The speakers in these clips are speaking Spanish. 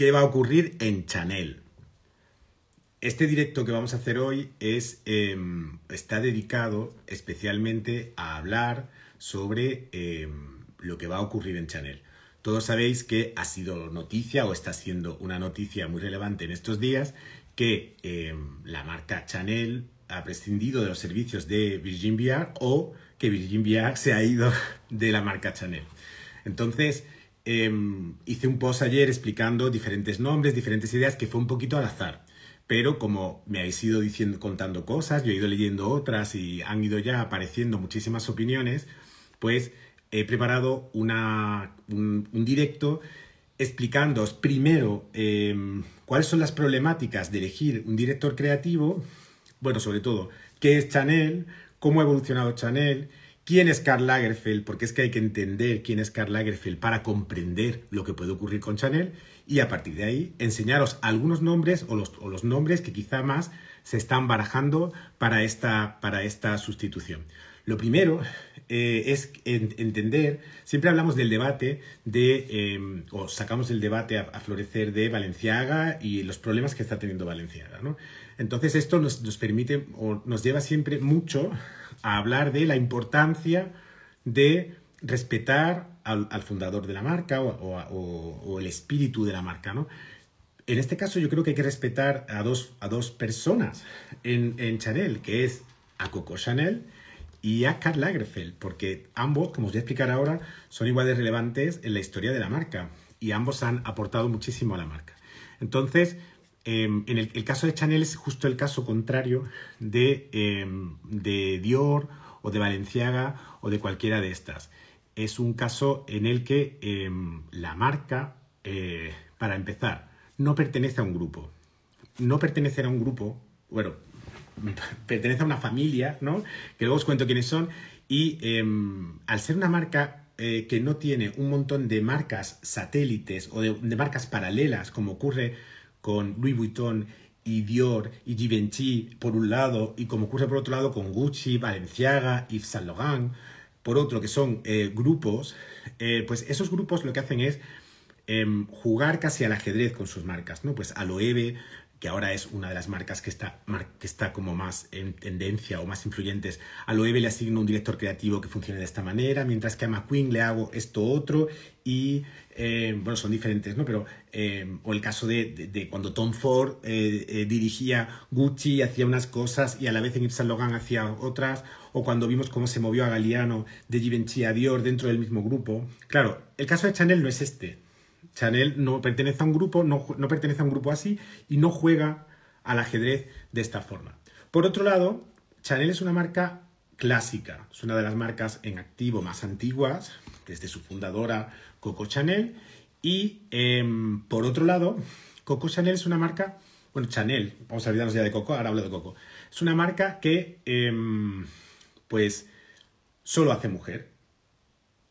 qué va a ocurrir en Chanel. Este directo que vamos a hacer hoy es, em, está dedicado especialmente a hablar sobre em, lo que va a ocurrir en Chanel. Todos sabéis que ha sido noticia o está siendo una noticia muy relevante en estos días que em, la marca Chanel ha prescindido de los servicios de Virgin VR o que Virgin VR se ha ido de la marca Chanel. Entonces, Em, hice un post ayer explicando diferentes nombres, diferentes ideas, que fue un poquito al azar. Pero como me habéis ido diciendo, contando cosas, yo he ido leyendo otras y han ido ya apareciendo muchísimas opiniones, pues he preparado una, un, directo explicándoos primero em, cuáles son las problemáticas de elegir un director creativo, bueno, sobre todo, qué es Chanel, cómo ha evolucionado Chanel, quién es Karl Lagerfeld, porque es que hay que entender quién es Karl Lagerfeld para comprender lo que puede ocurrir con Chanel y a partir de ahí enseñaros algunos nombres o los, nombres que quizá más se están barajando para esta, sustitución. Lo primero eh, es entender, siempre hablamos del debate de, em, o sacamos el debate a, florecer de Valenciaga y los problemas que está teniendo Valenciaga. Entonces esto nos, nos permite o nos lleva siempre mucho a hablar de la importancia de respetar al, fundador de la marca o, el espíritu de la marca, ¿no? En este caso yo creo que hay que respetar a dos, personas en, Chanel, que es a Coco Chanel y a Karl Lagerfeld, porque ambos, como os voy a explicar ahora, son iguales relevantes en la historia de la marca y ambos han aportado muchísimo a la marca. Entonces, Em, en el, caso de Chanel es justo el caso contrario de, em, Dior o de Valenciaga o de cualquiera de estas. Es un caso en el que em, la marca, eh, para empezar, no pertenece a un grupo. No pertenecer a un grupo, bueno, pertenece a una familia, ¿no? Que luego os cuento quiénes son. Y al ser una marca eh, que no tiene un montón de marcas satélites o de marcas paralelas, como ocurre con Louis Vuitton y Dior y Givenchy por un lado y como ocurre por otro lado con Gucci, Valenciaga y Saint Laurent, por otro que son eh, grupos, eh, pues esos grupos lo que hacen es em, jugar casi al ajedrez con sus marcas, ¿no? Pues Ebe que ahora es una de las marcas que está, está como más en tendencia o más influyentes. A Loewe le asigno un director creativo que funcione de esta manera, mientras que a McQueen le hago esto otro y, eh, bueno, son diferentes, ¿no? Pero, eh, o el caso de, cuando Tom Ford eh, dirigía Gucci y hacía unas cosas y a la vez en Yves Logan hacía otras, o cuando vimos cómo se movió a Galeano de Givenchy a Dior dentro del mismo grupo. Claro, el caso de Chanel no es este Chanel no pertenece a un grupo, no, pertenece a un grupo así y no juega al ajedrez de esta forma. Por otro lado, Chanel es una marca clásica, es una de las marcas en activo más antiguas, desde su fundadora Coco Chanel, y em, por otro lado, Coco Chanel es una marca, bueno, Chanel, vamos a olvidarnos ya de Coco, ahora hablo de Coco, es una marca que, em, pues, solo hace mujer,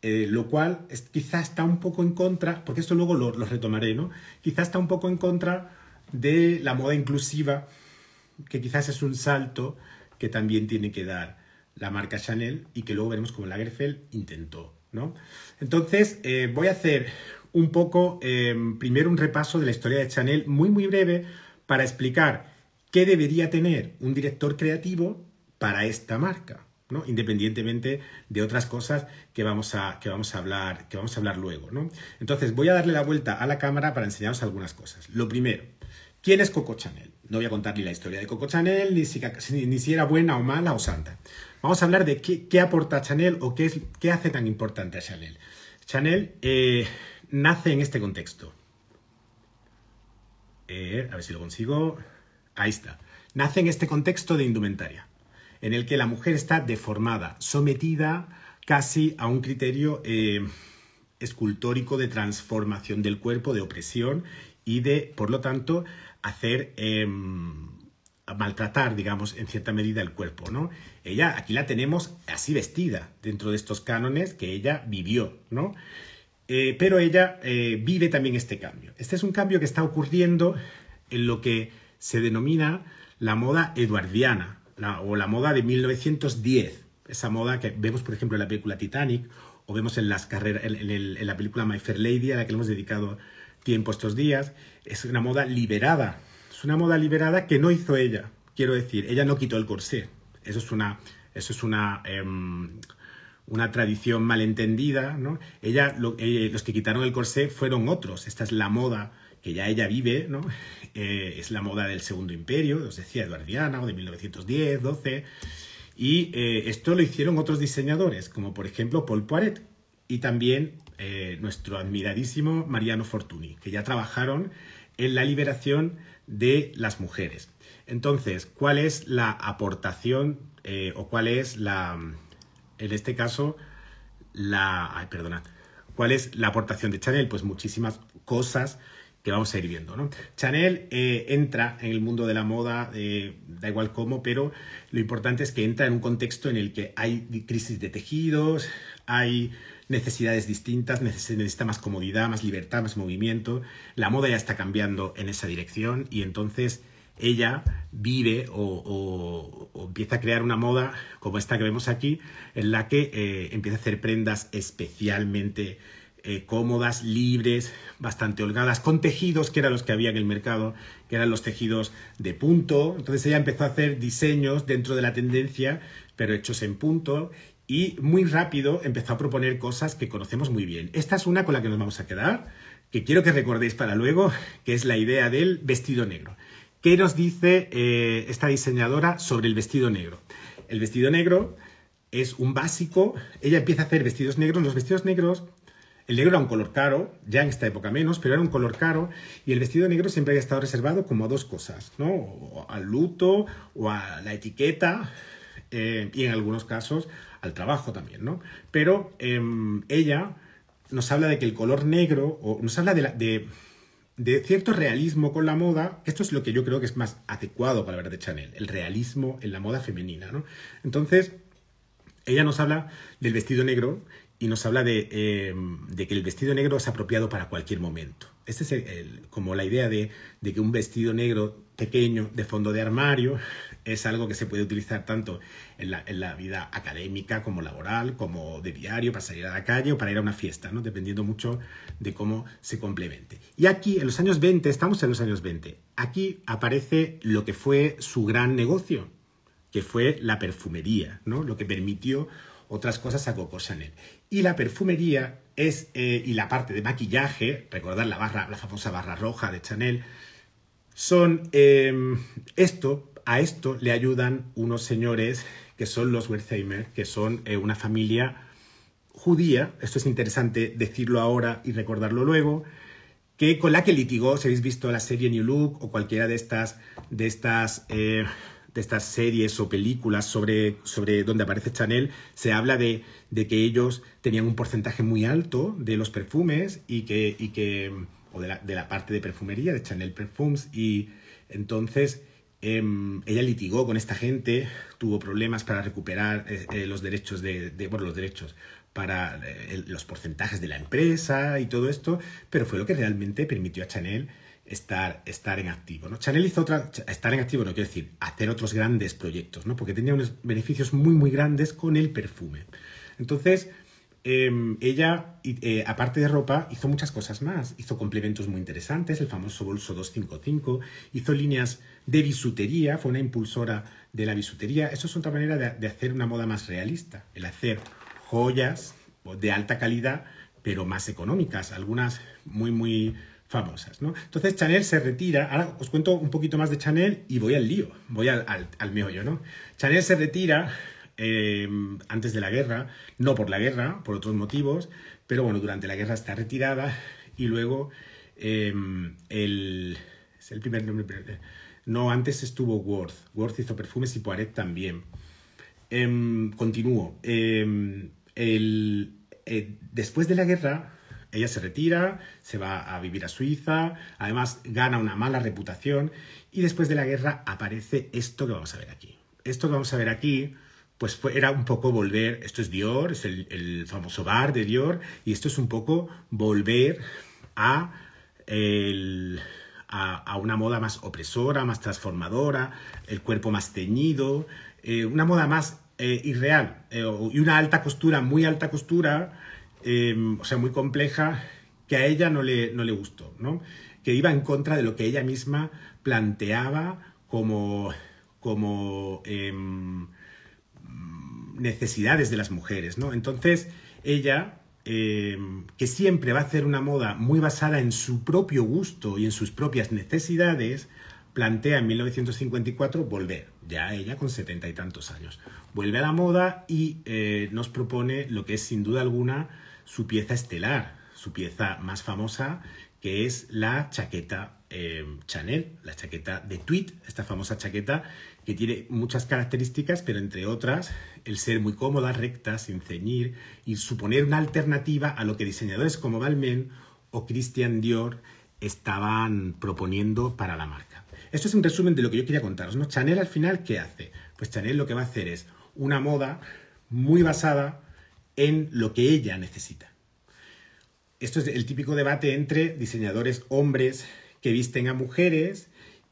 eh, lo cual quizás quizá está un poco en contra, porque esto luego lo, retomaré, ¿no? Quizá está un poco en contra de la moda inclusiva, que quizás es un salto que también tiene que dar la marca Chanel y que luego veremos cómo Lagerfeld intentó, ¿no? Entonces, eh, voy a hacer un poco, em, primero un repaso de la historia de Chanel, muy, muy breve, para explicar qué debería tener un director creativo para esta marca independientemente de otras cosas que vamos, a, que, vamos a hablar, que vamos a hablar luego. Entonces, voy a darle la vuelta a la cámara para enseñaros algunas cosas. Lo primero, ¿quién es Coco Chanel? No voy a contar ni la historia de Coco Chanel, ni si, era buena o mala o santa. Vamos a hablar de qué, aporta Chanel o qué, es, hace tan importante a Chanel. Chanel eh, nace en este contexto. Eh, a ver si lo consigo. Ahí está. Nace en este contexto de indumentaria en el que la mujer está deformada, sometida casi a un criterio eh, escultórico de transformación del cuerpo, de opresión y de, por lo tanto, hacer em, maltratar, digamos, en cierta medida el cuerpo, ¿no? Ella, aquí la tenemos así vestida, dentro de estos cánones que ella vivió, ¿no? Eh, pero ella eh, vive también este cambio. Este es un cambio que está ocurriendo en lo que se denomina la moda eduardiana, o la moda de 1910, esa moda que vemos, por ejemplo, en la película Titanic o vemos en, las carreras, en, la película My Fair Lady, a la que le hemos dedicado tiempo estos días, es una moda liberada. Es una moda liberada que no hizo ella. Quiero decir, ella no quitó el corsé. Eso es una, eso es una, em, una tradición malentendida. ¿no? Ella, eh, los que quitaron el corsé fueron otros. Esta es la moda que ya ella vive, ¿no? Eh, es la moda del Segundo Imperio, os decía, eduardiana o de 1910, 12. Y eh, esto lo hicieron otros diseñadores, como por ejemplo Paul Poiret y también eh, nuestro admiradísimo Mariano Fortuny, que ya trabajaron en la liberación de las mujeres. Entonces, ¿cuál es la aportación o cuál es la, en este caso, la, ay, perdona, cuál es la aportación de Chanel? Pues muchísimas cosas vamos a ir viendo. ¿no? Chanel eh, entra en el mundo de la moda, eh, da igual cómo, pero lo importante es que entra en un contexto en el que hay crisis de tejidos, hay necesidades distintas, necesita más comodidad, más libertad, más movimiento. La moda ya está cambiando en esa dirección y entonces ella vive o, empieza a crear una moda como esta que vemos aquí, en la que eh, empieza a hacer prendas especialmente eh, cómodas, libres, bastante holgadas, con tejidos que eran los que había en el mercado, que eran los tejidos de punto. Entonces ella empezó a hacer diseños dentro de la tendencia, pero hechos en punto. Y muy rápido empezó a proponer cosas que conocemos muy bien. Esta es una con la que nos vamos a quedar, que quiero que recordéis para luego, que es la idea del vestido negro. ¿Qué nos dice eh, esta diseñadora sobre el vestido negro? El vestido negro es un básico. Ella empieza a hacer vestidos negros. Los vestidos negros el negro era un color caro, ya en esta época menos, pero era un color caro y el vestido negro siempre había estado reservado como a dos cosas, ¿no? al luto o a la etiqueta eh, y en algunos casos al trabajo también, ¿no? Pero em, ella nos habla de que el color negro, o nos habla de, cierto realismo con la moda, esto es lo que yo creo que es más adecuado para verdad de Chanel, el realismo en la moda femenina, ¿no? Entonces, ella nos habla del vestido negro y nos habla em, de, que el vestido negro es apropiado para cualquier momento. Esta es como la idea de, que un vestido negro pequeño de fondo de armario es algo que se puede utilizar tanto en la, vida académica como laboral, como de diario, para salir a la calle o para ir a una fiesta, ¿no? dependiendo mucho de cómo se complemente. Y aquí, en los años 20, estamos en los años 20, aquí aparece lo que fue su gran negocio, que fue la perfumería, ¿no? lo que permitió otras cosas a Coco Chanel. Y la perfumería es, eh, y la parte de maquillaje, recordar la, barra, la famosa barra roja de Chanel, son em, esto, a esto le ayudan unos señores que son los Wertheimer, que son eh, una familia judía, esto es interesante decirlo ahora y recordarlo luego, que con la que litigó, si habéis visto la serie New Look o cualquiera de estas, de estas, eh, de estas series o películas sobre, sobre donde aparece Chanel, se habla de de que ellos tenían un porcentaje muy alto de los perfumes y que, y que o de la, parte de perfumería, de Chanel Perfumes, y entonces em, ella litigó con esta gente, tuvo problemas para recuperar eh, eh, los derechos de, los derechos para eh, los porcentajes de la empresa y todo esto, pero fue lo que realmente permitió a Chanel estar, estar en activo. ¿no? Chanel hizo otra, estar en activo no quiere decir hacer otros grandes proyectos, ¿no? porque tenía unos beneficios muy, muy grandes con el perfume. Entonces, em, ella, eh, aparte de ropa, hizo muchas cosas más. Hizo complementos muy interesantes, el famoso bolso 255, hizo líneas de bisutería, fue una impulsora de la bisutería. Eso es otra manera de, hacer una moda más realista, el hacer joyas de alta calidad, pero más económicas, algunas muy, muy famosas. ¿no? Entonces Chanel se retira, ahora os cuento un poquito más de Chanel y voy al lío, voy al, al, al meollo. ¿no? Chanel se retira Em, antes de la guerra, no por la guerra, por otros motivos, pero bueno, durante la guerra está retirada y luego em, el, es el primer nombre, eh, no, antes estuvo Worth, Worth hizo perfumes y Poiret también. Em, continúo, eh, después de la guerra ella se retira, se va a vivir a Suiza, además gana una mala reputación y después de la guerra aparece esto que vamos a ver aquí. Esto que vamos a ver aquí pues era un poco volver, esto es Dior, es el, famoso bar de Dior, y esto es un poco volver a, a, una moda más opresora, más transformadora, el cuerpo más teñido, eh, una moda más eh, irreal, eh, y una alta costura, muy alta costura, em, o sea, muy compleja, que a ella no le, no le gustó, ¿no? que iba en contra de lo que ella misma planteaba como, como em, necesidades de las mujeres, ¿no? Entonces, ella, eh, que siempre va a hacer una moda muy basada en su propio gusto y en sus propias necesidades, plantea en 1954 volver, ya ella con setenta y tantos años. Vuelve a la moda y eh, nos propone lo que es sin duda alguna su pieza estelar, su pieza más famosa, que es la chaqueta eh, Chanel, la chaqueta de tweed, esta famosa chaqueta que tiene muchas características, pero entre otras, el ser muy cómoda, recta, sin ceñir, y suponer una alternativa a lo que diseñadores como Balmain o Christian Dior estaban proponiendo para la marca. Esto es un resumen de lo que yo quería contaros. ¿no? Chanel al final, ¿qué hace? Pues Chanel lo que va a hacer es una moda muy basada en lo que ella necesita. Esto es el típico debate entre diseñadores hombres que visten a mujeres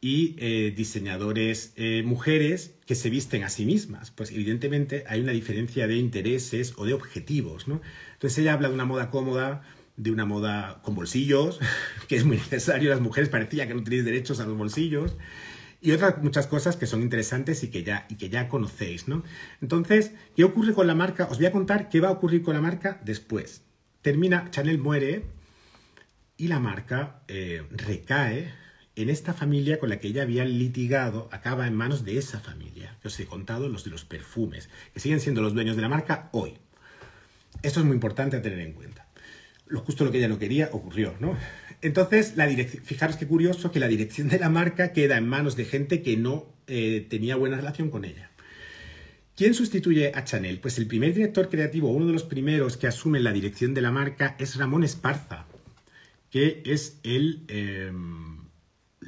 y eh, diseñadores eh, mujeres que se visten a sí mismas. Pues evidentemente hay una diferencia de intereses o de objetivos, ¿no? Entonces ella habla de una moda cómoda, de una moda con bolsillos, que es muy necesario, las mujeres parecía que no tenéis derechos a los bolsillos, y otras muchas cosas que son interesantes y que ya, y que ya conocéis, ¿no? Entonces, ¿qué ocurre con la marca? Os voy a contar qué va a ocurrir con la marca después. Termina, Chanel muere y la marca eh, recae en esta familia con la que ella había litigado acaba en manos de esa familia. que os he contado los de los perfumes, que siguen siendo los dueños de la marca hoy. Esto es muy importante a tener en cuenta. Lo justo lo que ella no quería ocurrió, ¿no? Entonces, la fijaros qué curioso que la dirección de la marca queda en manos de gente que no eh, tenía buena relación con ella. ¿Quién sustituye a Chanel? Pues el primer director creativo, uno de los primeros que asume la dirección de la marca es Ramón Esparza, que es el... Em,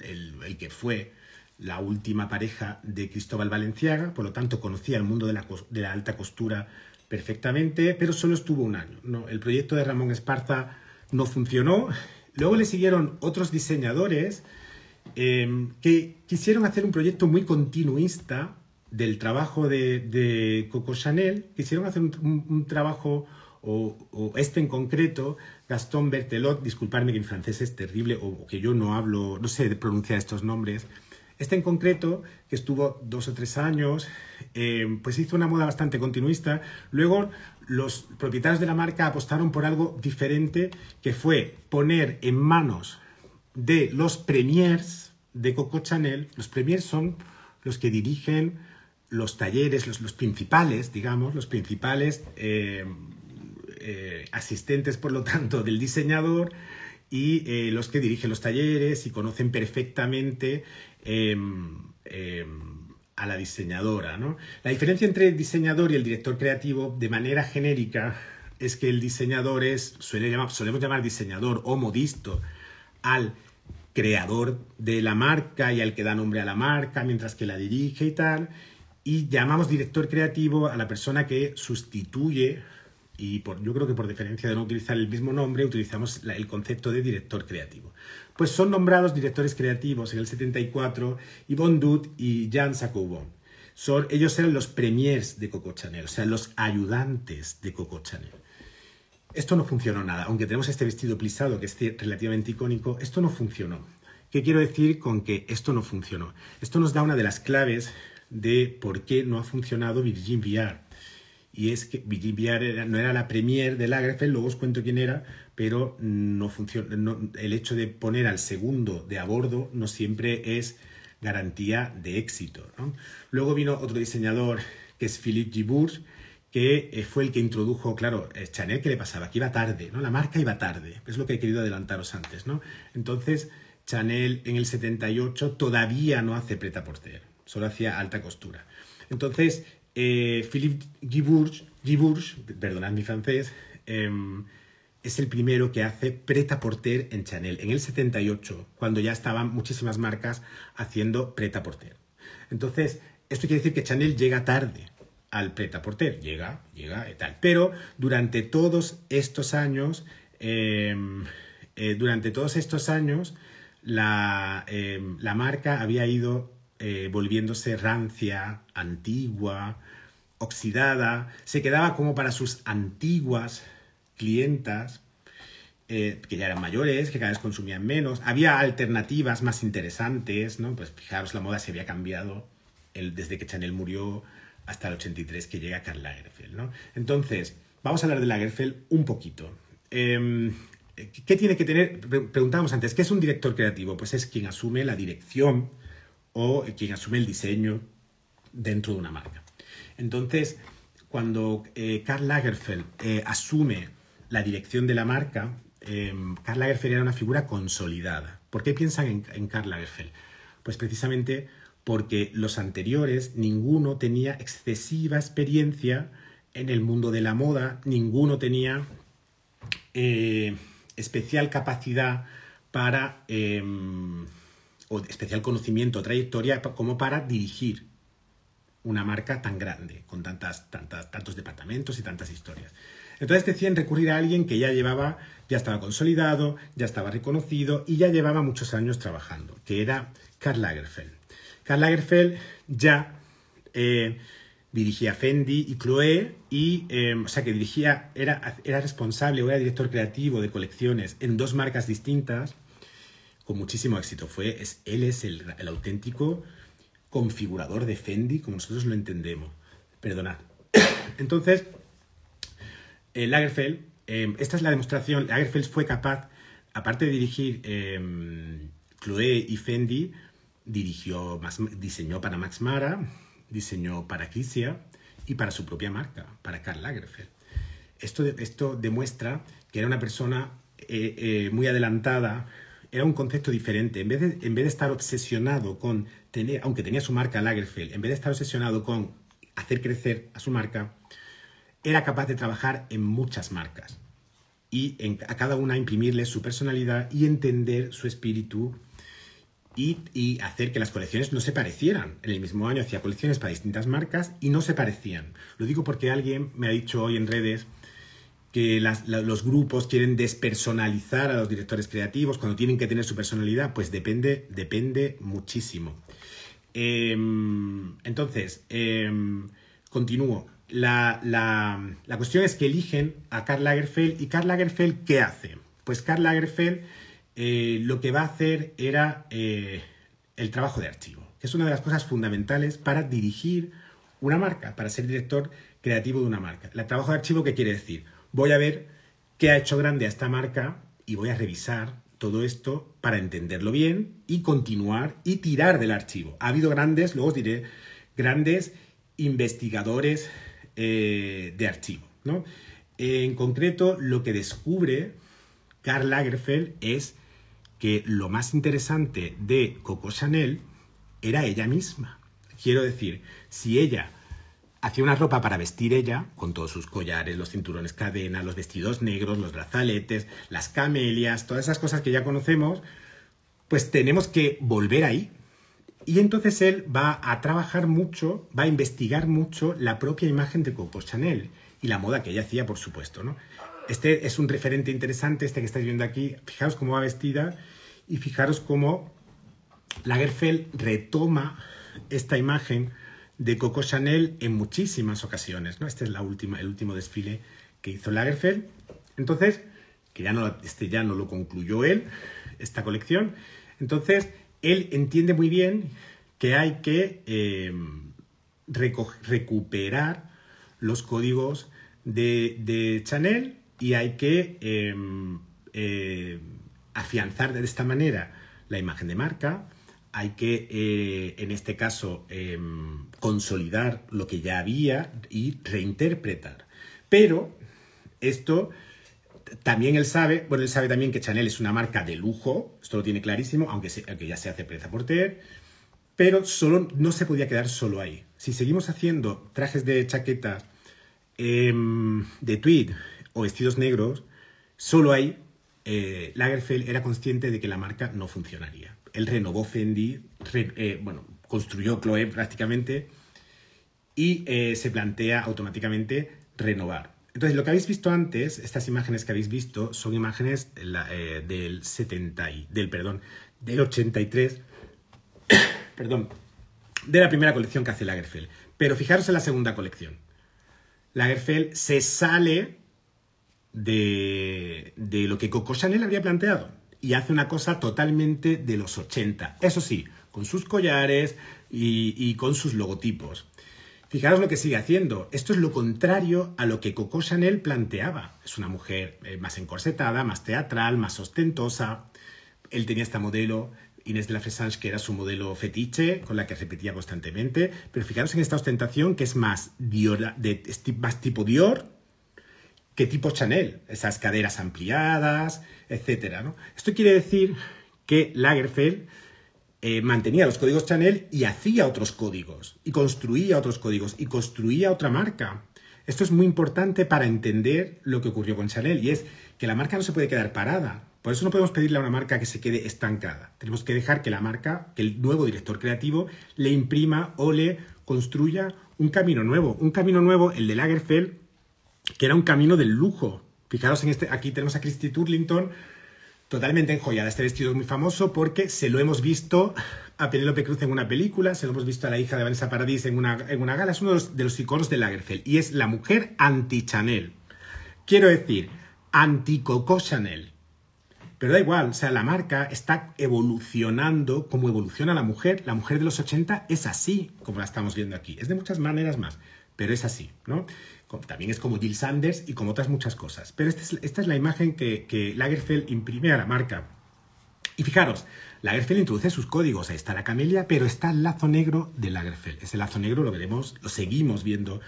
el, que fue la última pareja de Cristóbal Valenciaga, por lo tanto conocía el mundo de la, de la alta costura perfectamente, pero solo estuvo un año. El proyecto de Ramón Esparza no funcionó. Luego le siguieron otros diseñadores em, que quisieron hacer un proyecto muy continuista del trabajo de, Coco Chanel, quisieron hacer un trabajo o, este en concreto, Gastón Bertelot, disculparme que en francés es terrible o, que yo no hablo, no sé pronunciar estos nombres, este en concreto, que estuvo dos o tres años, eh, pues hizo una moda bastante continuista. Luego los propietarios de la marca apostaron por algo diferente, que fue poner en manos de los premiers de Coco Chanel. Los premiers son los que dirigen los talleres, los, principales, digamos, los principales eh, eh, asistentes, por lo tanto, del diseñador y eh, los que dirigen los talleres y conocen perfectamente em, em, a la diseñadora. ¿no? La diferencia entre el diseñador y el director creativo, de manera genérica, es que el diseñador es, suele solemos llamar diseñador o modisto al creador de la marca y al que da nombre a la marca mientras que la dirige y tal. Y llamamos director creativo a la persona que sustituye y yo creo que por diferencia de no utilizar el mismo nombre, utilizamos el concepto de director creativo. Pues son nombrados directores creativos en el 74 Yvonne Dud y Jan Sacoubon. ellos eran los premiers de Coco Chanel, o sea, los ayudantes de Coco Chanel. Esto no funcionó nada, aunque tenemos este vestido plisado que es relativamente icónico, esto no funcionó. ¿Qué quiero decir con que esto no funcionó? Esto nos da una de las claves de por qué no ha funcionado Virgin VR y es que era, no era la premier de Lagerfeld, luego os cuento quién era, pero no funciona, el hecho de poner al segundo de a bordo no siempre es garantía de éxito. Luego vino otro diseñador que es Philippe Gibourg, que eh, fue el que introdujo, claro, eh, Chanel, ¿qué le pasaba? Que iba tarde, ¿no? La marca iba tarde, es lo que he querido adelantaros antes, Entonces, Chanel en el 78 todavía no hace preta porter, solo hacía alta costura. Entonces, eh, Philippe Gibourge, perdonad mi francés, em, es el primero que hace preta-porter en Chanel, en el 78, cuando ya estaban muchísimas marcas haciendo preta-porter. Entonces, esto quiere decir que Chanel llega tarde al preta-porter, llega, llega y tal. Pero durante todos estos años, em, eh, durante todos estos años, la em, marca había ido eh, volviéndose rancia, antigua, oxidada, se quedaba como para sus antiguas clientas, eh, que ya eran mayores, que cada vez consumían menos. Había alternativas más interesantes, ¿no? Pues fijaros, la moda se había cambiado desde que Chanel murió hasta el 83 que llega Karl Lagerfeld, ¿no? Entonces, vamos a hablar de Lagerfeld un poquito. Em, ¿Qué tiene que tener? Preguntábamos antes, ¿qué es un director creativo? Pues es quien asume la dirección o quien asume el diseño dentro de una marca. Entonces, cuando eh, Karl Lagerfeld eh, asume la dirección de la marca, eh, Karl Lagerfeld era una figura consolidada. ¿Por qué piensan en, Karl Lagerfeld? Pues precisamente porque los anteriores, ninguno tenía excesiva experiencia en el mundo de la moda, ninguno tenía especial capacidad para, o especial conocimiento, trayectoria, como para dirigir una marca tan grande, con tantas, tantos departamentos y tantas historias. Entonces decían recurrir a alguien que ya llevaba, ya estaba consolidado, ya estaba reconocido y ya llevaba muchos años trabajando, que era Karl Lagerfeld. Karl Lagerfeld ya eh, dirigía Fendi y Chloé, y, em, o sea que dirigía, era, responsable o era director creativo de colecciones en dos marcas distintas, con muchísimo éxito. Fue, él es el auténtico configurador de Fendi como nosotros lo entendemos. Perdonad. Entonces, eh, Lagerfeld, em, esta es la demostración, Lagerfeld fue capaz, aparte de dirigir em, Chloé y Fendi, dirigió, diseñó para Max Mara, diseñó para Crisia y para su propia marca, para Karl Lagerfeld. Esto, esto demuestra que era una persona eh, eh, muy adelantada era un concepto diferente. En vez, de, estar obsesionado con tener, aunque tenía su marca Lagerfeld, en vez de estar obsesionado con hacer crecer a su marca, era capaz de trabajar en muchas marcas y a cada una imprimirle su personalidad y entender su espíritu y, y, hacer que las colecciones no se parecieran. En el mismo año hacía colecciones para distintas marcas y no se parecían. Lo digo porque alguien me ha dicho hoy en redes, que los grupos quieren despersonalizar a los directores creativos cuando tienen que tener su personalidad, pues depende, depende muchísimo. Em, entonces, em, continúo. La, cuestión es que eligen a Karl Lagerfeld y Karl Lagerfeld, ¿qué hace? Pues Karl Lagerfeld eh, lo que va a hacer era eh, el trabajo de archivo, que es una de las cosas fundamentales para dirigir una marca, para ser director creativo de una marca. El trabajo de archivo, ¿qué quiere decir? voy a ver qué ha hecho grande a esta marca y voy a revisar todo esto para entenderlo bien y continuar y tirar del archivo. Ha habido grandes, luego os diré, grandes investigadores eh, de archivo. En concreto, lo que descubre Karl Lagerfeld es que lo más interesante de Coco Chanel era ella misma. Quiero decir, si ella Hacía una ropa para vestir ella, con todos sus collares, los cinturones cadenas, los vestidos negros, los brazaletes, las camelias, todas esas cosas que ya conocemos, pues tenemos que volver ahí. Y entonces él va a trabajar mucho, va a investigar mucho la propia imagen de Coco Chanel y la moda que ella hacía, por supuesto, ¿no? Este es un referente interesante, este que estáis viendo aquí. Fijaros cómo va vestida y fijaros cómo Lagerfeld retoma esta imagen de Coco Chanel en muchísimas ocasiones, ¿no? Este es la última, el último desfile que hizo Lagerfeld. Entonces, que ya no, este ya no lo concluyó él, esta colección. Entonces, él entiende muy bien que hay que eh, recuperar los códigos de, Chanel y hay que eh, eh, afianzar de esta manera la imagen de marca, hay que, eh, en este caso, em, consolidar lo que ya había y reinterpretar. Pero esto también él sabe, bueno, él sabe también que Chanel es una marca de lujo, esto lo tiene clarísimo, aunque, ya se hace por ter. pero solo, no se podía quedar solo ahí. Si seguimos haciendo trajes de chaqueta, em, de tweed o vestidos negros, solo ahí eh, Lagerfeld era consciente de que la marca no funcionaría él renovó Fendi, eh, bueno, construyó Chloe prácticamente y eh, se plantea automáticamente renovar. Entonces, lo que habéis visto antes, estas imágenes que habéis visto, son imágenes eh, del 70 y, del, perdón, del 83, perdón, de la primera colección que hace Lagerfeld. Pero fijaros en la segunda colección. Lagerfeld se sale de, de lo que Coco Chanel habría planteado y hace una cosa totalmente de los 80. Eso sí, con sus collares y, con sus logotipos. Fijaros lo que sigue haciendo. Esto es lo contrario a lo que Coco Chanel planteaba. Es una mujer eh, más encorsetada, más teatral, más ostentosa. Él tenía esta modelo, Inés de la Fresange, que era su modelo fetiche, con la que repetía constantemente. Pero fijaros en esta ostentación que es más, más tipo Dior, qué tipo Chanel, esas caderas ampliadas, etc. Esto quiere decir que Lagerfeld eh, mantenía los códigos Chanel y hacía otros códigos, y construía otros códigos, y construía otra marca. Esto es muy importante para entender lo que ocurrió con Chanel, y es que la marca no se puede quedar parada. Por eso no podemos pedirle a una marca que se quede estancada. Tenemos que dejar que la marca, que el nuevo director creativo, le imprima o le construya un camino nuevo. Un camino nuevo, el de Lagerfeld, que era un camino de lujo. Fijaros en este, aquí tenemos a Christy Turlington totalmente enjollada. Este vestido es muy famoso porque se lo hemos visto a Penélope Cruz en una película, se lo hemos visto a la hija de Vanessa Paradis en una, gala, es uno de los, iconos de Lagerfeld y es la mujer anti-Chanel. Quiero decir, anti-Coco Chanel. Pero da igual, o sea, la marca está evolucionando como evoluciona la mujer. La mujer de los 80 es así, como la estamos viendo aquí. Es de muchas maneras más, pero es así, ¿no? también es como Jill Sanders y como otras muchas cosas. Pero esta es, la imagen que, Lagerfeld imprime a la marca. Y fijaros, Lagerfeld introduce sus códigos. Ahí está la camelia, pero está el lazo negro de Lagerfeld. Ese lazo negro lo veremos, lo seguimos viendo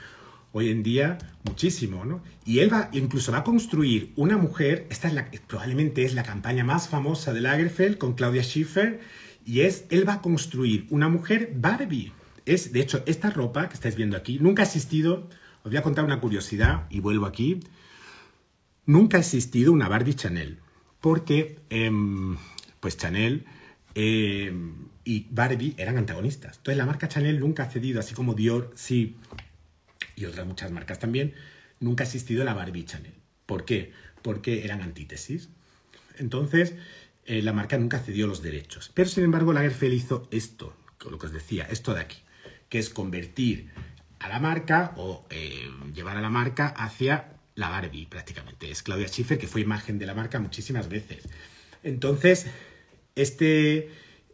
hoy en día muchísimo, ¿no? Y él va, incluso va a construir una mujer, esta es probablemente es la campaña más famosa de Lagerfeld con Claudia Schiffer, y es, él va a construir una mujer Barbie. Es, de hecho, esta ropa que estáis viendo aquí nunca ha existido os voy a contar una curiosidad y vuelvo aquí. Nunca ha existido una Barbie Chanel, porque em, pues Chanel em, y Barbie eran antagonistas. Entonces la marca Chanel nunca ha cedido, así como Dior sí, y otras muchas marcas también, nunca ha existido la Barbie Chanel. ¿Por qué? Porque eran antítesis. Entonces eh, la marca nunca cedió los derechos. Pero sin embargo Lagerfeld hizo esto, lo que os decía, esto de aquí, que es convertir a la marca o eh, llevar a la marca hacia la Barbie prácticamente. Es Claudia Schiffer que fue imagen de la marca muchísimas veces. Entonces, este,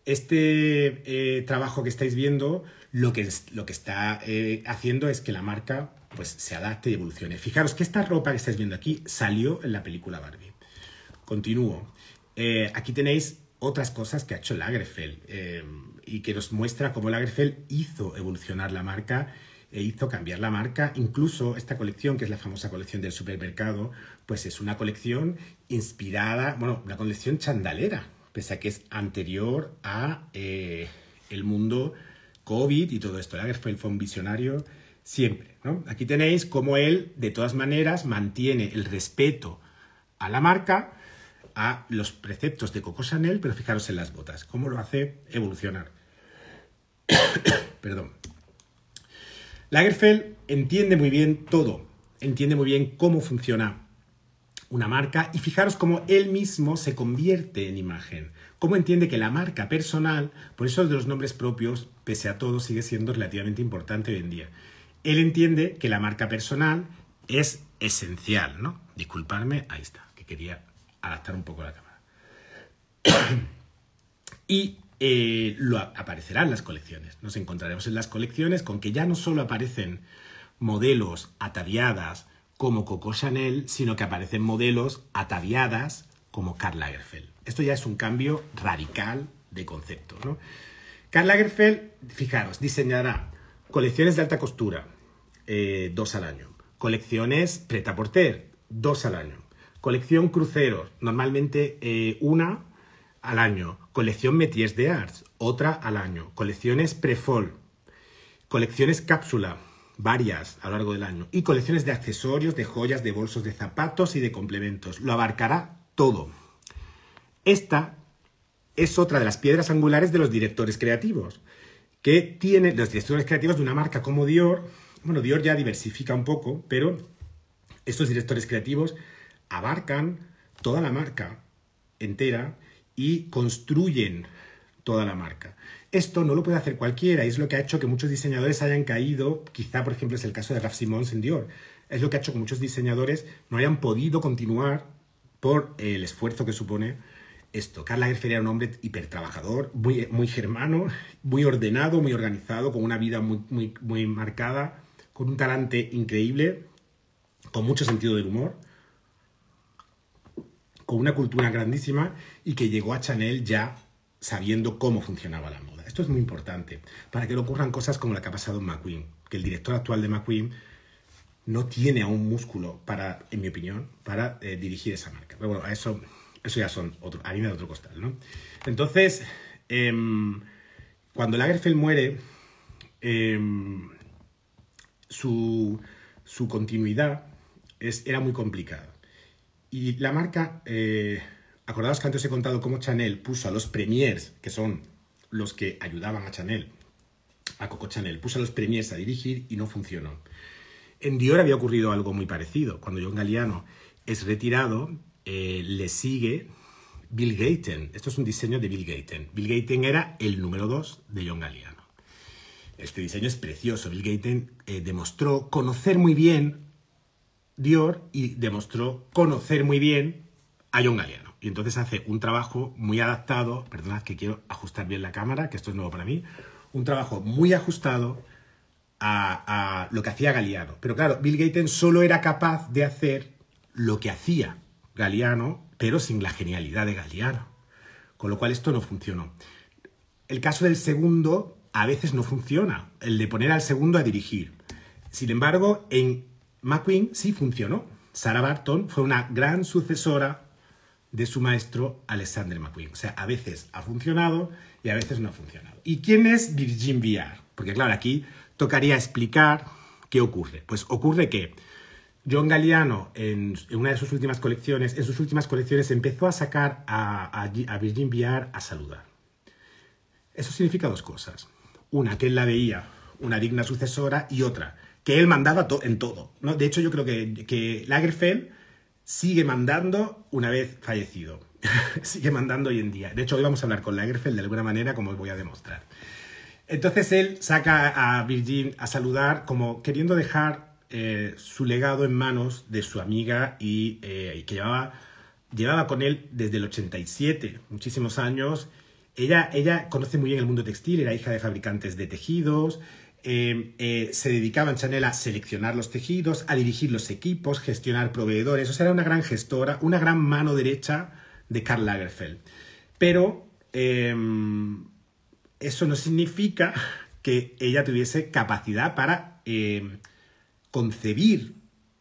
este eh, trabajo que estáis viendo lo que, lo que está eh, haciendo es que la marca pues, se adapte y evolucione. Fijaros que esta ropa que estáis viendo aquí salió en la película Barbie. Continúo. aquí tenéis otras cosas que ha hecho Lagerfeld y que nos muestra cómo Lagerfeld hizo evolucionar la marca e hizo cambiar la marca. Incluso esta colección, que es la famosa colección del supermercado, pues es una colección inspirada, bueno, una colección chandalera, pese a que es anterior a eh, el mundo COVID y todo esto. Lagerfeld fue un visionario siempre. Aquí tenéis cómo él, de todas maneras, mantiene el respeto a la marca, a los preceptos de Coco Chanel, pero fijaros en las botas, cómo lo hace evolucionar. Perdón. Lagerfeld entiende muy bien todo, entiende muy bien cómo funciona una marca y fijaros cómo él mismo se convierte en imagen, cómo entiende que la marca personal, por eso de los nombres propios, pese a todo, sigue siendo relativamente importante hoy en día. Él entiende que la marca personal es esencial, ¿no? Disculparme, ahí está, que quería adaptar un poco la cámara. y eh, lo, aparecerán las colecciones. Nos encontraremos en las colecciones con que ya no solo aparecen modelos ataviadas como Coco Chanel, sino que aparecen modelos ataviadas como Karl Lagerfeld. Esto ya es un cambio radical de concepto. ¿no? Karl Lagerfeld, fijaros, diseñará colecciones de alta costura, eh, dos al año. Colecciones preta-porter, dos al año. Colección crucero, normalmente eh, una al año colección Métiers de Arts, otra al año, colecciones pre-fall. colecciones Cápsula, varias a lo largo del año, y colecciones de accesorios, de joyas, de bolsos, de zapatos y de complementos. Lo abarcará todo. Esta es otra de las piedras angulares de los directores creativos, que tienen los directores creativos de una marca como Dior. Bueno, Dior ya diversifica un poco, pero estos directores creativos abarcan toda la marca entera y construyen toda la marca. Esto no lo puede hacer cualquiera y es lo que ha hecho que muchos diseñadores hayan caído, quizá por ejemplo es el caso de Raf Simons en Dior, es lo que ha hecho que muchos diseñadores no hayan podido continuar por el esfuerzo que supone esto. Karl Lagerfeld era un hombre hipertrabajador, muy, muy germano, muy ordenado, muy organizado, con una vida muy, muy, muy marcada, con un talante increíble, con mucho sentido del humor con una cultura grandísima y que llegó a Chanel ya sabiendo cómo funcionaba la moda. Esto es muy importante para que no ocurran cosas como la que ha pasado en McQueen, que el director actual de McQueen no tiene aún músculo para, en mi opinión, para eh, dirigir esa marca. Pero bueno, eso, eso ya son otro, a de otro costal, Entonces, em, cuando Lagerfeld muere, em, su, continuidad era muy complicada. Y la marca, eh, acordaos que antes he contado cómo Chanel puso a los premiers, que son los que ayudaban a Chanel, a Coco Chanel, puso a los premiers a dirigir y no funcionó. En Dior había ocurrido algo muy parecido. Cuando John Galliano es retirado, eh, le sigue Bill Gaten. Esto es un diseño de Bill Gaten. Bill Gaten era el número dos de John Galliano. Este diseño es precioso. Bill Gaten eh, demostró conocer muy bien Dior y demostró conocer muy bien a John Galeano. Y entonces hace un trabajo muy adaptado, perdonad que quiero ajustar bien la cámara, que esto es nuevo para mí, un trabajo muy ajustado a, lo que hacía Galeano. Pero claro, Bill Gaten solo era capaz de hacer lo que hacía Galeano, pero sin la genialidad de Galeano. Con lo cual esto no funcionó. El caso del segundo a veces no funciona, el de poner al segundo a dirigir. Sin embargo, en McQueen sí funcionó. Sarah Barton fue una gran sucesora de su maestro Alexander McQueen. O sea, a veces ha funcionado y a veces no ha funcionado. ¿Y quién es Virgin VR? Porque claro, aquí tocaría explicar qué ocurre. Pues ocurre que John Galliano, en, una de sus últimas colecciones, en sus últimas colecciones empezó a sacar a, Virgin VR a saludar. Eso significa dos cosas. Una, que él la veía una digna sucesora y otra, que él mandaba en todo. ¿no? De hecho, yo creo que, Lagerfeld sigue mandando una vez fallecido. sigue mandando hoy en día. De hecho, hoy vamos a hablar con Lagerfeld de alguna manera, como os voy a demostrar. Entonces él saca a Virgin a saludar como queriendo dejar eh, su legado en manos de su amiga y, eh, que llevaba, con él desde el 87, muchísimos años. ella conoce muy bien el mundo textil, era hija de fabricantes de tejidos, Em, eh, se dedicaba en Chanel a seleccionar los tejidos, a dirigir los equipos, gestionar proveedores. O sea, era una gran gestora, una gran mano derecha de Karl Lagerfeld. Pero em, eso no significa que ella tuviese capacidad para em, concebir,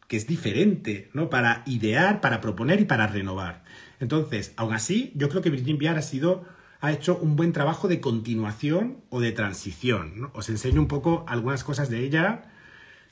que es diferente, ¿no? Para idear, para proponer y para renovar. Entonces, aún así, yo creo que Virgin Viar ha sido ha hecho un buen trabajo de continuación o de transición. Os enseño un poco algunas cosas de ella.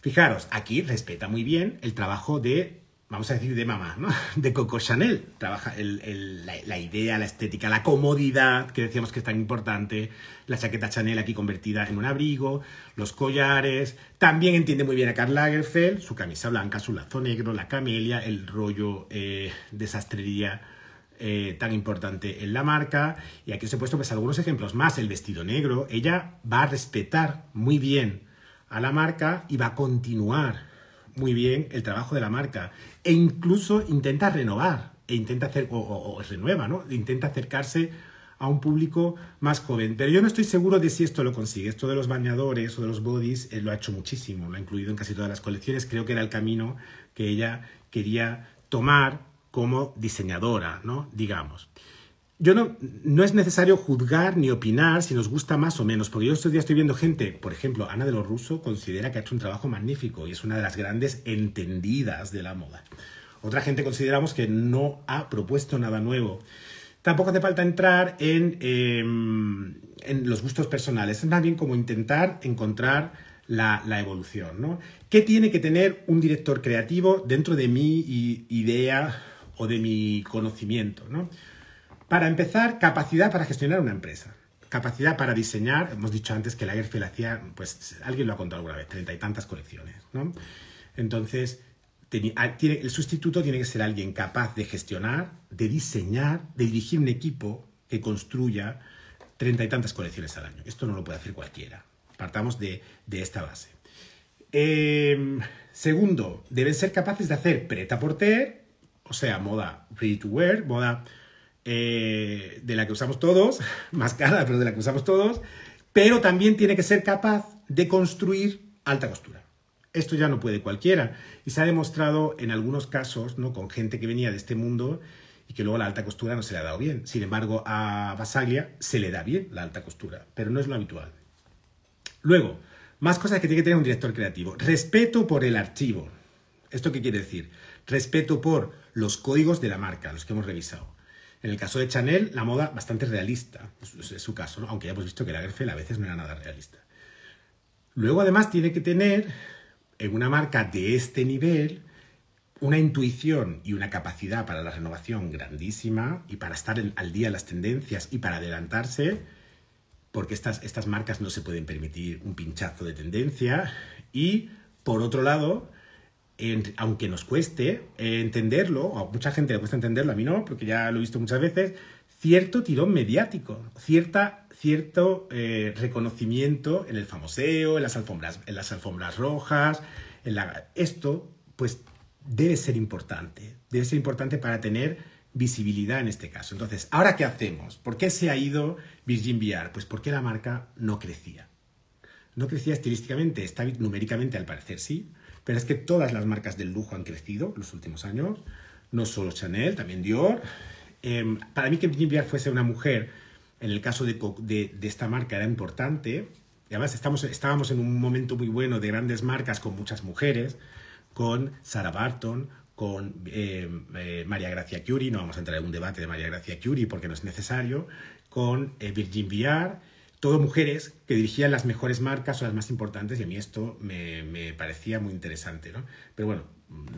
Fijaros, aquí respeta muy bien el trabajo de, vamos a decir, de mamá, ¿no? de Coco Chanel. Trabaja la, idea, la estética, la comodidad, que decíamos que es tan importante, la chaqueta Chanel aquí convertida en un abrigo, los collares. También entiende muy bien a Karl Lagerfeld, su camisa blanca, su lazo negro, la camelia, el rollo eh, de sastrería eh, tan importante en la marca. Y aquí os he puesto pues, algunos ejemplos más. El vestido negro, ella va a respetar muy bien a la marca y va a continuar muy bien el trabajo de la marca. E incluso intenta renovar, e intenta hacer, o, renueva, ¿no? Intenta acercarse a un público más joven. Pero yo no estoy seguro de si esto lo consigue. Esto de los bañadores o de los bodies eh, lo ha hecho muchísimo, lo ha incluido en casi todas las colecciones. Creo que era el camino que ella quería tomar como diseñadora, ¿no? Digamos. Yo no, no es necesario juzgar ni opinar si nos gusta más o menos, porque yo estos días estoy viendo gente, por ejemplo, Ana de los Russo considera que ha hecho un trabajo magnífico y es una de las grandes entendidas de la moda. Otra gente consideramos que no ha propuesto nada nuevo. Tampoco hace falta entrar en, em, los gustos personales, es más bien como intentar encontrar la, la, evolución. ¿no? ¿Qué tiene que tener un director creativo dentro de mi idea o de mi conocimiento. ¿no? Para empezar, capacidad para gestionar una empresa. Capacidad para diseñar, hemos dicho antes que la la hacía, pues alguien lo ha contado alguna vez, treinta y tantas colecciones. ¿no? Entonces, ah, el sustituto tiene que ser alguien capaz de gestionar, de diseñar, de dirigir un equipo que construya treinta y tantas colecciones al año. Esto no lo puede hacer cualquiera. Partamos de, de esta base. Em, segundo, deben ser capaces de hacer preta-porter o sea, moda free to wear, moda eh, de la que usamos todos, más cara, pero de la que usamos todos, pero también tiene que ser capaz de construir alta costura. Esto ya no puede cualquiera y se ha demostrado en algunos casos, ¿no? Con gente que venía de este mundo y que luego la alta costura no se le ha dado bien. Sin embargo, a Basaglia se le da bien la alta costura, pero no es lo habitual. Luego, más cosas que tiene que tener un director creativo. Respeto por el archivo. ¿Esto qué quiere decir? Respeto por los códigos de la marca, los que hemos revisado. En el caso de Chanel, la moda bastante realista, es su caso, aunque ya hemos visto que la Guerfel a veces no era nada realista. Luego, además, tiene que tener en una marca de este nivel una intuición y una capacidad para la renovación grandísima y para estar al día de las tendencias y para adelantarse, porque estas, estas marcas no se pueden permitir un pinchazo de tendencia. Y, por otro lado, aunque nos cueste eh, entenderlo, a mucha gente le cuesta entenderlo, a mí no, porque ya lo he visto muchas veces, cierto tirón mediático, cierto eh, reconocimiento en el famoseo, en las alfombras, en las alfombras rojas, en la, esto pues debe ser importante, debe ser importante para tener visibilidad en este caso. Entonces, ¿ahora qué hacemos? ¿Por qué se ha ido Virgin VR? Pues porque la marca no crecía. No crecía estilísticamente, está numéricamente al parecer sí, pero es que todas las marcas del lujo han crecido en los últimos años, no solo Chanel, también Dior. Em, para mí que Virgin Viard fuese una mujer, en el caso de, de, esta marca era importante. además estamos, estábamos en un momento muy bueno de grandes marcas con muchas mujeres, con Sarah Barton, con em, eh, María Gracia Curie, no vamos a entrar en un debate de María Gracia Curie porque no es necesario, con eh, Virgin Viard todo mujeres que dirigían las mejores marcas o las más importantes y a mí esto me, parecía muy interesante, ¿no? Pero bueno,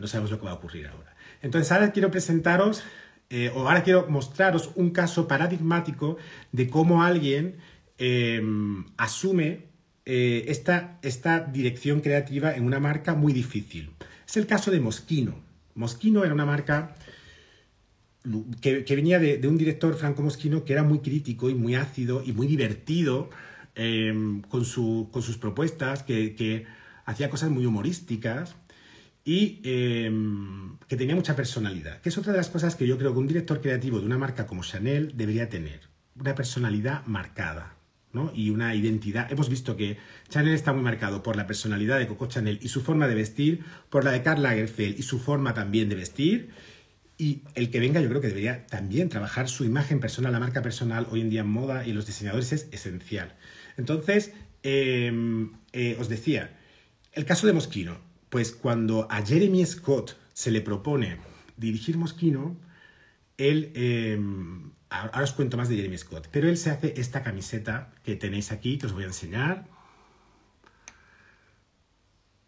no sabemos lo que va a ocurrir ahora. Entonces ahora quiero presentaros, eh, o ahora quiero mostraros un caso paradigmático de cómo alguien em, asume eh, esta, esta dirección creativa en una marca muy difícil. Es el caso de Moschino. Moschino era una marca que, venía de, un director franco mosquino que era muy crítico y muy ácido y muy divertido em, con, sus propuestas, que, hacía cosas muy humorísticas y em, que tenía mucha personalidad, que es otra de las cosas que yo creo que un director creativo de una marca como Chanel debería tener, una personalidad marcada. ¿no? y una identidad. Hemos visto que Chanel está muy marcado por la personalidad de Coco Chanel y su forma de vestir, por la de Karl Lagerfeld y su forma también de vestir, y el que venga yo creo que debería también trabajar su imagen personal, la marca personal hoy en día en moda y los diseñadores es esencial. Entonces, em, eh, os decía, el caso de Moschino, pues cuando a Jeremy Scott se le propone dirigir Moschino, él, em, ahora os cuento más de Jeremy Scott, pero él se hace esta camiseta que tenéis aquí, que os voy a enseñar.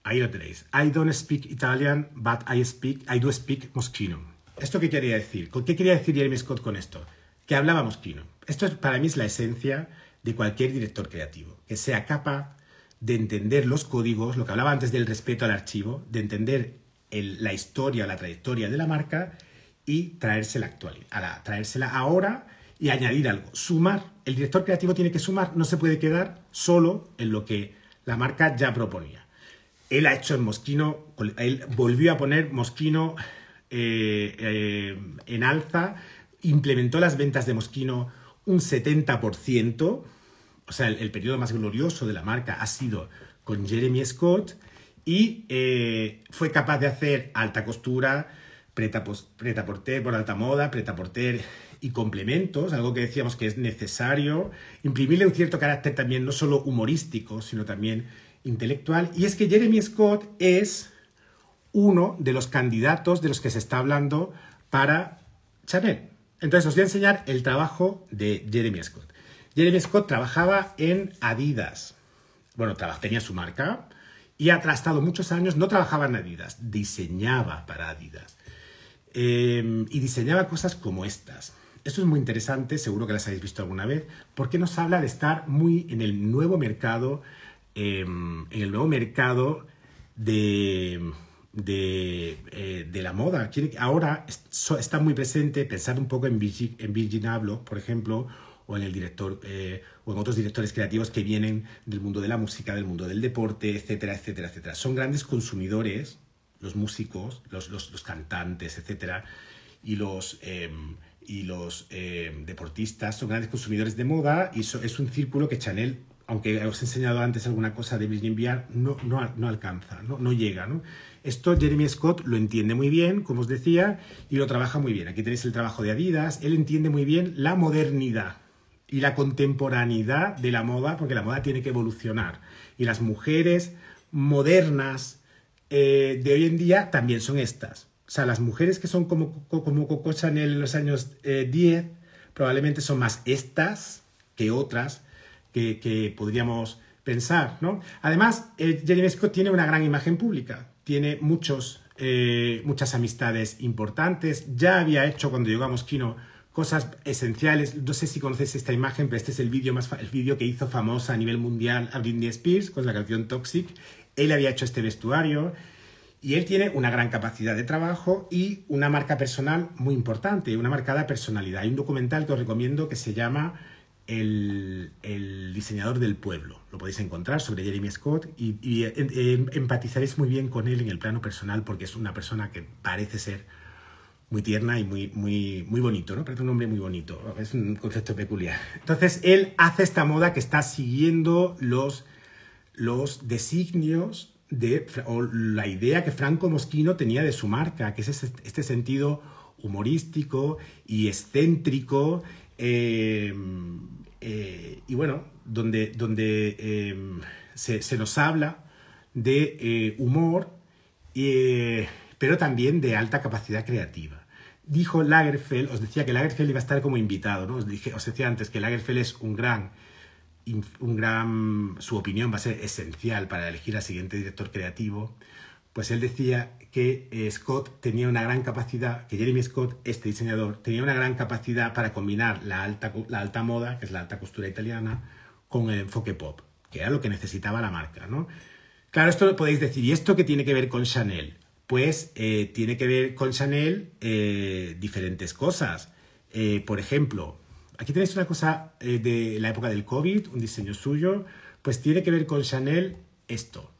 Ahí lo tenéis. I don't speak Italian, but I speak, I do speak Moschino. ¿Esto qué quería decir? ¿Qué quería decir Jeremy Scott con esto? Que hablábamos Moschino. Esto es, para mí es la esencia de cualquier director creativo, que sea capaz de entender los códigos, lo que hablaba antes del respeto al archivo, de entender la historia, la trayectoria de la marca y traérsela, actual, a traérsela ahora y añadir algo, sumar. El director creativo tiene que sumar, no se puede quedar solo en lo que la marca ya proponía. Él ha hecho en Mosquino, él volvió a poner Mosquino eh, eh, en alza, implementó las ventas de Moschino un 70%, o sea, el, periodo más glorioso de la marca ha sido con Jeremy Scott, y eh, fue capaz de hacer alta costura, preta, preta porter por alta moda, preta porter y complementos, algo que decíamos que es necesario, imprimirle un cierto carácter también no solo humorístico, sino también intelectual. Y es que Jeremy Scott es uno de los candidatos de los que se está hablando para Chanel. Entonces os voy a enseñar el trabajo de Jeremy Scott. Jeremy Scott trabajaba en Adidas. Bueno, tenía su marca y ha trastado muchos años, no trabajaba en Adidas, diseñaba para Adidas. Em, y diseñaba cosas como estas. Esto es muy interesante, seguro que las habéis visto alguna vez, porque nos habla de estar muy en el nuevo mercado, em, en el nuevo mercado de, eh, de, la moda. Ahora está muy presente pensar un poco en Virgin, en por ejemplo, o en el director eh, o en otros directores creativos que vienen del mundo de la música, del mundo del deporte, etcétera, etcétera, etcétera. Son grandes consumidores, los músicos, los, los, cantantes, etcétera, y los, em, y los em, deportistas son grandes consumidores de moda y es un círculo que Chanel aunque os he enseñado antes alguna cosa de Virgin VR, no, no alcanza, no, llega. Esto Jeremy Scott lo entiende muy bien, como os decía, y lo trabaja muy bien. Aquí tenéis el trabajo de Adidas, él entiende muy bien la modernidad y la contemporaneidad de la moda, porque la moda tiene que evolucionar. Y las mujeres modernas eh, de hoy en día también son estas. O sea, las mujeres que son como, como Coco Chanel en los años 10 eh, probablemente son más estas que otras que, podríamos pensar. ¿no? Además, eh, tiene una gran imagen pública, tiene eh, muchas amistades importantes, ya había hecho cuando llegó a cosas esenciales. No sé si conoces esta imagen, pero este es el vídeo el vídeo que hizo famosa a nivel mundial a Britney Spears con la canción Toxic. Él había hecho este vestuario y él tiene una gran capacidad de trabajo y una marca personal muy importante, una marcada personalidad. Hay un documental que os recomiendo que se llama el, diseñador del pueblo. Lo podéis encontrar sobre Jeremy Scott y, eh, eh, empatizaréis muy bien con él en el plano personal porque es una persona que parece ser muy tierna y muy, muy, muy bonito, ¿no? Parece un hombre muy bonito, es un concepto peculiar. Entonces, él hace esta moda que está siguiendo los, los designios de, o la idea que Franco Moschino tenía de su marca, que es este, este sentido humorístico y excéntrico Em, eh, y bueno, donde, donde em, se, nos habla de eh, humor, eh, pero también de alta capacidad creativa. Dijo Lagerfeld, os decía que Lagerfeld iba a estar como invitado, ¿no? Os, dije, os decía antes que Lagerfeld es un gran, un gran, su opinión va a ser esencial para elegir al siguiente director creativo pues él decía que eh, Scott tenía una gran capacidad, que Jeremy Scott, este diseñador, tenía una gran capacidad para combinar la alta, moda, que es la alta costura italiana, con el enfoque pop, que era lo que necesitaba la marca, ¿no? Claro, esto lo podéis decir, ¿y esto qué tiene que ver con Chanel? Pues eh, tiene que ver con Chanel eh, diferentes cosas. por ejemplo, aquí tenéis una cosa de la época del COVID, un diseño suyo, pues tiene que ver con Chanel esto.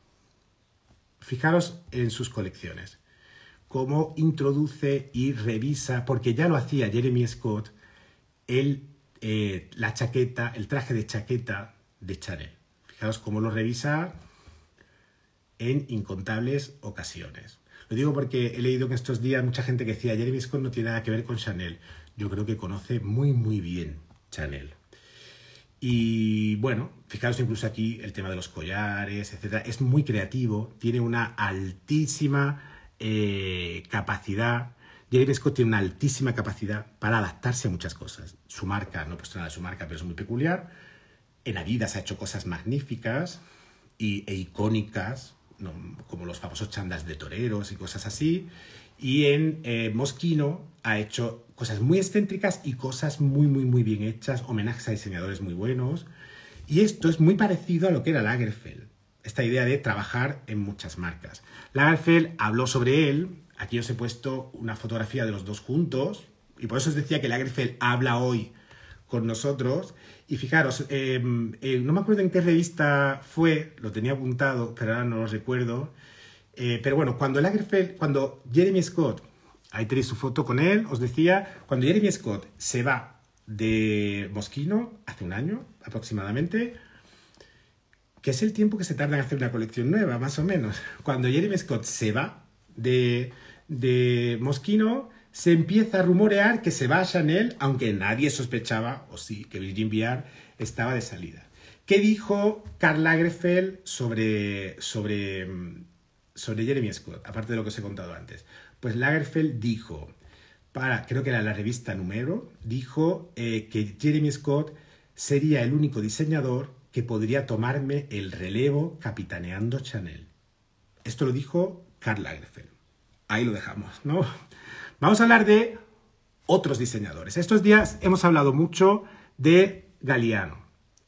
Fijaros en sus colecciones, cómo introduce y revisa, porque ya lo hacía Jeremy Scott, el, eh, la chaqueta, el traje de chaqueta de Chanel. Fijaros cómo lo revisa en incontables ocasiones. Lo digo porque he leído que estos días mucha gente que decía Jeremy Scott no tiene nada que ver con Chanel. Yo creo que conoce muy, muy bien Chanel. Y bueno, fijaros incluso aquí el tema de los collares, etcétera. Es muy creativo, tiene una altísima eh, capacidad. Jeremy Scott tiene una altísima capacidad para adaptarse a muchas cosas. Su marca, no he puesto nada de su marca, pero es muy peculiar. En Adidas ha hecho cosas magníficas y, e icónicas, como los famosos chandas de toreros y cosas así. Y en eh, Moschino ha hecho cosas muy excéntricas y cosas muy, muy, muy bien hechas, homenajes a diseñadores muy buenos. Y esto es muy parecido a lo que era Lagerfeld, esta idea de trabajar en muchas marcas. Lagerfeld habló sobre él, aquí os he puesto una fotografía de los dos juntos, y por eso os decía que Lagerfeld habla hoy con nosotros. Y fijaros, eh, eh, no me acuerdo en qué revista fue, lo tenía apuntado, pero ahora no lo recuerdo, eh, pero bueno, cuando cuando Jeremy Scott, ahí tenéis su foto con él, os decía, cuando Jeremy Scott se va de Mosquino, hace un año aproximadamente, que es el tiempo que se tarda en hacer una colección nueva, más o menos. Cuando Jeremy Scott se va de, de Mosquino, se empieza a rumorear que se va a Chanel, aunque nadie sospechaba, o sí, que Virgin Viard estaba de salida. ¿Qué dijo Karl Lagerfeld sobre, sobre mm, sobre Jeremy Scott, aparte de lo que os he contado antes. Pues Lagerfeld dijo, para, creo que era la revista número, dijo eh, que Jeremy Scott sería el único diseñador que podría tomarme el relevo capitaneando Chanel. Esto lo dijo Karl Lagerfeld. Ahí lo dejamos, ¿no? Vamos a hablar de otros diseñadores. Estos días hemos hablado mucho de Galeano.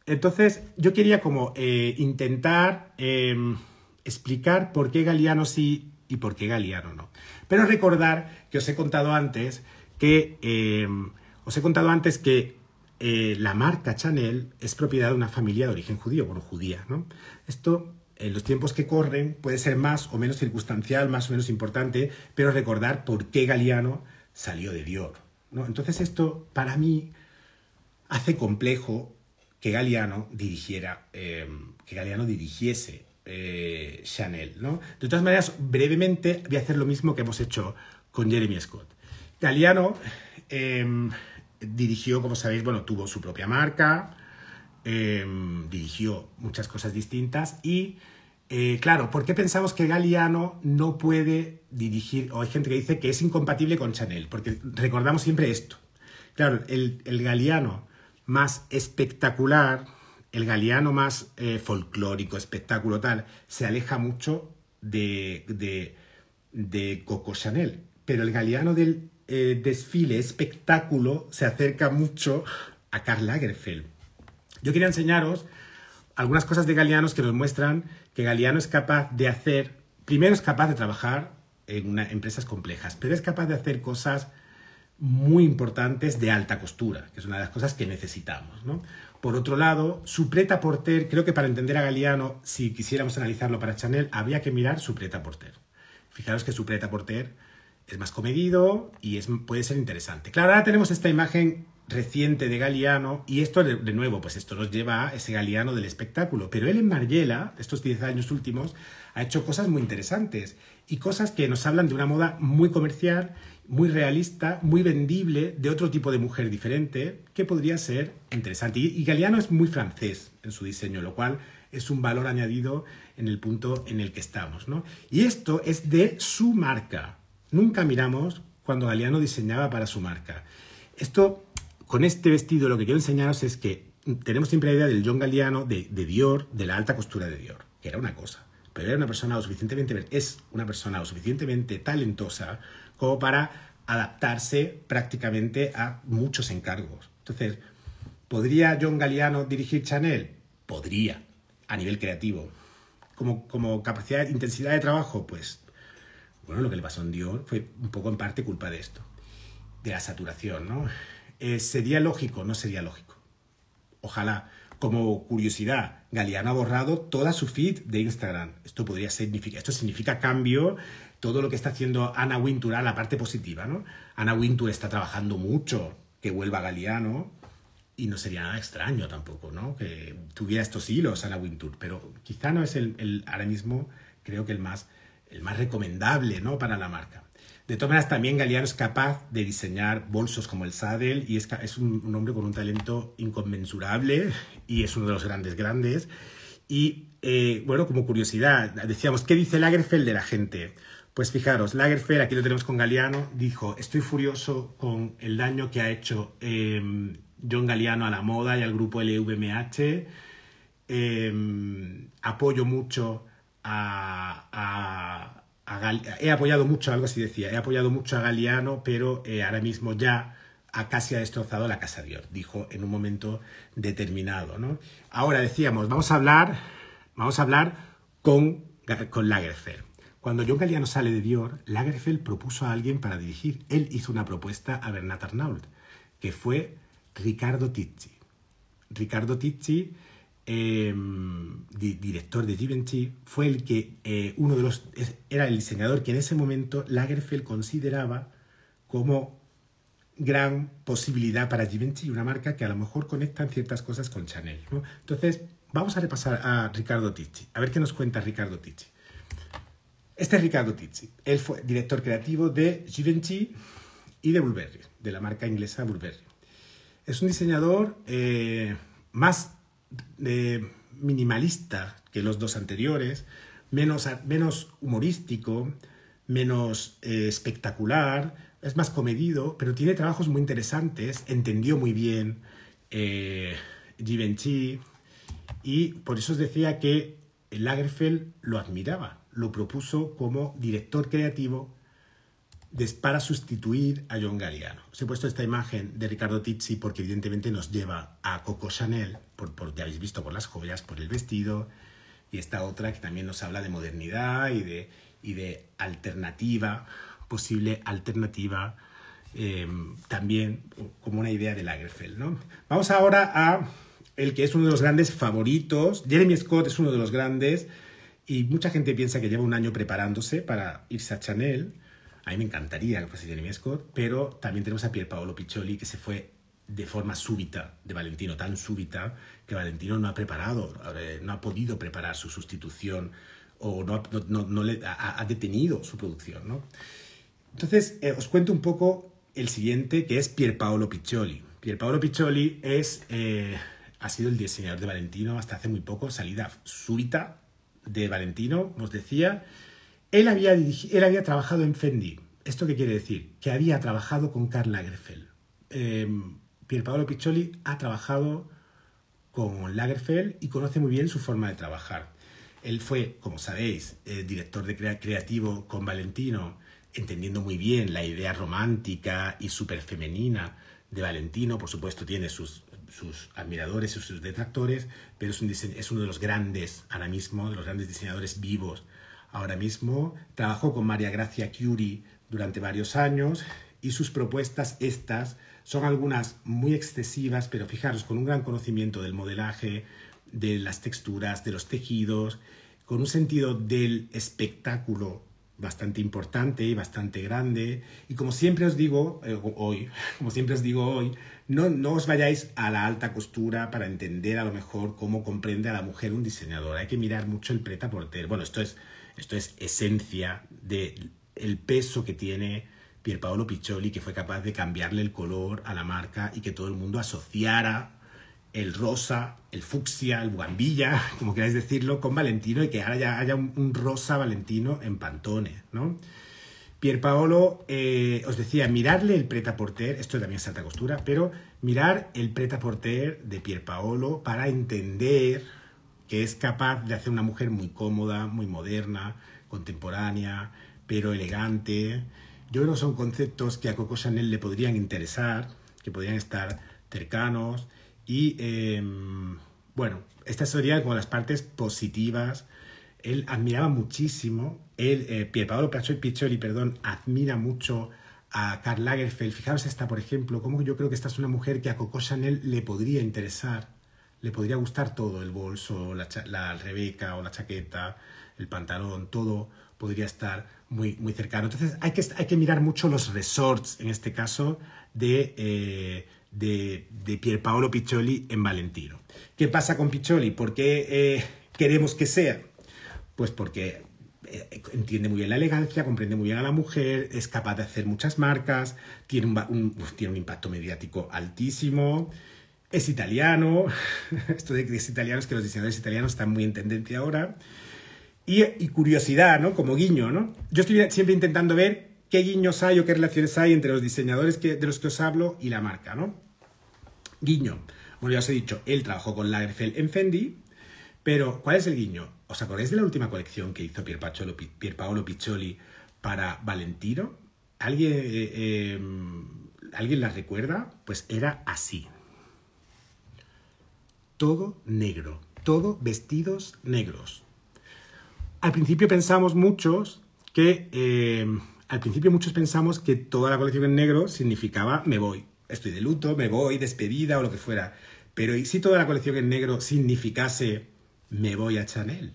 Entonces, yo quería como eh, intentar... Em, explicar por qué galiano sí y por qué galiano no. Pero recordar que os he contado antes que, em, os he contado antes que eh, la marca Chanel es propiedad de una familia de origen judío, bueno, judía. Esto en los tiempos que corren puede ser más o menos circunstancial, más o menos importante, pero recordar por qué galiano salió de Dior. ¿no? Entonces esto para mí hace complejo que galiano dirigiera, em, que Galeano dirigiese eh, Chanel, ¿no? De todas maneras, brevemente voy a hacer lo mismo que hemos hecho con Jeremy Scott. Italiano em, dirigió, como sabéis, bueno, tuvo su propia marca, em, dirigió muchas cosas distintas y, eh, claro, ¿por qué pensamos que Galeano no puede dirigir? O hay gente que dice que es incompatible con Chanel, porque recordamos siempre esto. Claro, el, el Galeano más espectacular, el galeano más eh, folclórico, espectáculo tal, se aleja mucho de, Coco Chanel. Pero el galeano del eh, desfile, espectáculo, se acerca mucho a Karl Lagerfeld. Yo quería enseñaros algunas cosas de Galeanos que nos muestran que Galeano es capaz de hacer, primero es capaz de trabajar en empresas complejas, pero es capaz de hacer cosas muy importantes de alta costura, que es una de las cosas que necesitamos. ¿no? Por otro lado, su preta porter, creo que para entender a Galeano, si quisiéramos analizarlo para Chanel, habría que mirar su preta porter. Fijaros que su preta porter es más comedido y es, puede ser interesante. Claro, ahora tenemos esta imagen reciente de Galeano y esto, de nuevo, pues esto nos lleva a ese Galeano del espectáculo. Pero él en Mariela, estos 10 años últimos, ha hecho cosas muy interesantes y cosas que nos hablan de una moda muy comercial, muy realista, muy vendible, de otro tipo de mujer diferente, que podría ser interesante. Y, y Galeano es muy francés en su diseño, lo cual es un valor añadido en el punto en el que estamos. ¿no? Y esto es de su marca. Nunca miramos cuando Galeano diseñaba para su marca. Esto, con este vestido, lo que quiero enseñaros es que tenemos siempre la idea del John Galeano, de Dior, de la alta costura de Dior, que era una cosa pero era una persona suficientemente, es una persona lo suficientemente talentosa como para adaptarse prácticamente a muchos encargos. Entonces, ¿podría John Galeano dirigir Chanel? Podría, a nivel creativo. Como, como capacidad, intensidad de trabajo, pues, bueno, lo que le pasó a Dior fue un poco en parte culpa de esto, de la saturación, ¿no? Eh, ¿Sería lógico? No sería lógico. Ojalá como curiosidad, Galeano ha borrado toda su feed de Instagram. Esto podría significar, esto significa cambio, todo lo que está haciendo Ana Wintour a la parte positiva, ¿no? Ana Wintour está trabajando mucho que vuelva Galeano y no sería nada extraño tampoco, ¿no? Que tuviera estos hilos Ana Wintour, pero quizá no es el, el ahora mismo creo que el más el más recomendable, ¿no? Para la marca. De todas maneras, también Galeano es capaz de diseñar bolsos como el Saddle y es, un, hombre con un talento inconmensurable y es uno de los grandes grandes. Y eh, bueno, como curiosidad, decíamos, ¿qué dice Lagerfeld de la gente? Pues fijaros, Lagerfeld, aquí lo tenemos con Galeano, dijo, estoy furioso con el daño que ha hecho em, John Galeano a la moda y al grupo LVMH. Em, apoyo mucho a, he apoyado mucho, algo así decía, he apoyado mucho a Galiano, pero eh, ahora mismo ya casi ha destrozado la casa de Dior, dijo en un momento determinado. ¿no? Ahora decíamos, vamos a hablar, vamos a hablar con, con Lagerfeld. Cuando John Galiano sale de Dior, Lagerfeld propuso a alguien para dirigir. Él hizo una propuesta a Bernard Arnault, que fue Ricardo Tizzi. Ricardo Tizzi eh, director de Givenchy, fue el que eh, uno de los era el diseñador que en ese momento Lagerfeld consideraba como gran posibilidad para Givenchy, una marca que a lo mejor conectan ciertas cosas con Chanel. Entonces, vamos a repasar a Ricardo Tizzi, a ver qué nos cuenta Ricardo Tizzi Este es Ricardo Tizzi él fue director creativo de Givenchy y de Burberry, de la marca inglesa Burberry. Es un diseñador eh, más minimalista que los dos anteriores, menos, humorístico, menos eh, espectacular, es más comedido, pero tiene trabajos muy interesantes, entendió muy bien Givenchy eh, y por eso os decía que Lagerfeld lo admiraba, lo propuso como director creativo para sustituir a John Galliano. Os he puesto esta imagen de Ricardo Tizzi porque evidentemente nos lleva a Coco Chanel, por, ya habéis visto por las joyas, por el vestido, y esta otra que también nos habla de modernidad y de, y de alternativa, posible alternativa, eh, también como una idea de Lagerfeld. ¿no? Vamos ahora a el que es uno de los grandes favoritos. Jeremy Scott es uno de los grandes y mucha gente piensa que lleva un año preparándose para irse a Chanel a mí me encantaría que fuese Jeremy Scott, pero también tenemos a Pierpaolo Piccioli, que se fue de forma súbita de Valentino, tan súbita que Valentino no ha preparado, eh, no ha podido preparar su sustitución o no, ha, detenido su producción. Entonces, eh, os cuento un poco el siguiente, que es Pierpaolo Piccioli. Pierpaolo Piccioli es, eh, ha sido el diseñador de Valentino hasta hace muy poco, salida súbita de Valentino, os decía, él había, trabajado en Fendi. ¿Esto qué quiere decir? Que había trabajado con Karl Lagerfeld. Eh, Pierpaolo Piccioli ha trabajado con Lagerfeld y conoce muy bien su forma de trabajar. Él fue, como sabéis, el eh, director de creativo con Valentino, entendiendo muy bien la idea romántica y súper femenina de Valentino. Por supuesto, tiene sus, admiradores y sus detractores, pero es, es uno de los grandes, ahora mismo, de los grandes diseñadores vivos Ahora mismo trabajo con María Gracia Curie durante varios años y sus propuestas estas son algunas muy excesivas, pero fijaros, con un gran conocimiento del modelaje, de las texturas, de los tejidos, con un sentido del espectáculo bastante importante y bastante grande. Y como siempre os digo eh, hoy, como siempre os digo hoy, no, no os vayáis a la alta costura para entender a lo mejor cómo comprende a la mujer un diseñador. Hay que mirar mucho el preta porter. Bueno, esto es esto es esencia del el peso que tiene Pierpaolo Piccioli, que fue capaz de cambiarle el color a la marca y que todo el mundo asociara el rosa, el fucsia, el guambilla, como queráis decirlo, con Valentino y que ahora ya haya un, rosa Valentino en Pantone, ¿no? Pierpaolo, eh, os decía, mirarle el preta-porter, esto también es alta costura, pero mirar el preta-porter de Pierpaolo para entender que es capaz de hacer una mujer muy cómoda, muy moderna, contemporánea, pero elegante. Yo creo que son conceptos que a Coco Chanel le podrían interesar, que podrían estar cercanos. Y em, bueno, esta sería como las partes positivas. Él admiraba muchísimo, él, eh, Pierpaolo Piccioli, perdón, admira mucho a Karl Lagerfeld. Fijaros esta, por ejemplo, como yo creo que esta es una mujer que a Coco Chanel le podría interesar le podría gustar todo, el bolso, la, rebeca o la chaqueta, el pantalón, todo podría estar muy, muy cercano. Entonces hay que, hay que mirar mucho los resorts, en este caso, de, eh, de, Pierpaolo Piccioli en Valentino. ¿Qué pasa con Piccioli? ¿Por qué eh, queremos que sea? Pues porque eh, entiende muy bien la elegancia, comprende muy bien a la mujer, es capaz de hacer muchas marcas, tiene tiene un impacto mediático altísimo, es italiano, esto de que es italiano es que los diseñadores italianos están muy en tendencia ahora. Y, curiosidad, ¿no? Como guiño, ¿no? Yo estoy siempre intentando ver qué guiños hay o qué relaciones hay entre los diseñadores que, de los que os hablo y la marca, ¿no? Guiño. Bueno, ya os he dicho, él trabajó con Lagerfeld en Fendi, pero ¿cuál es el guiño? ¿Os acordáis de la última colección que hizo Pierpaolo, Piccioli para Valentino? ¿Alguien, eh, eh, ¿Alguien la recuerda? Pues era así todo negro, todo vestidos negros. Al principio pensamos muchos que, eh, al principio muchos pensamos que toda la colección en negro significaba me voy, estoy de luto, me voy, despedida o lo que fuera. Pero ¿y si toda la colección en negro significase me voy a Chanel?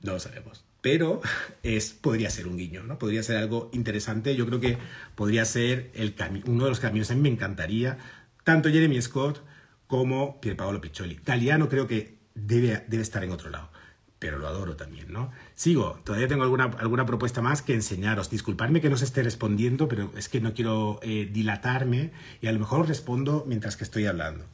No lo sabemos. Pero es, podría ser un guiño, ¿no? Podría ser algo interesante. Yo creo que podría ser el uno de los caminos. A mí me encantaría tanto Jeremy Scott como Pierpaolo Piccioli. Italiano creo que debe, debe estar en otro lado pero lo adoro también, ¿no? Sigo, todavía tengo alguna, alguna propuesta más que enseñaros. Disculpadme que no os esté respondiendo, pero es que no quiero eh, dilatarme y a lo mejor respondo mientras que estoy hablando.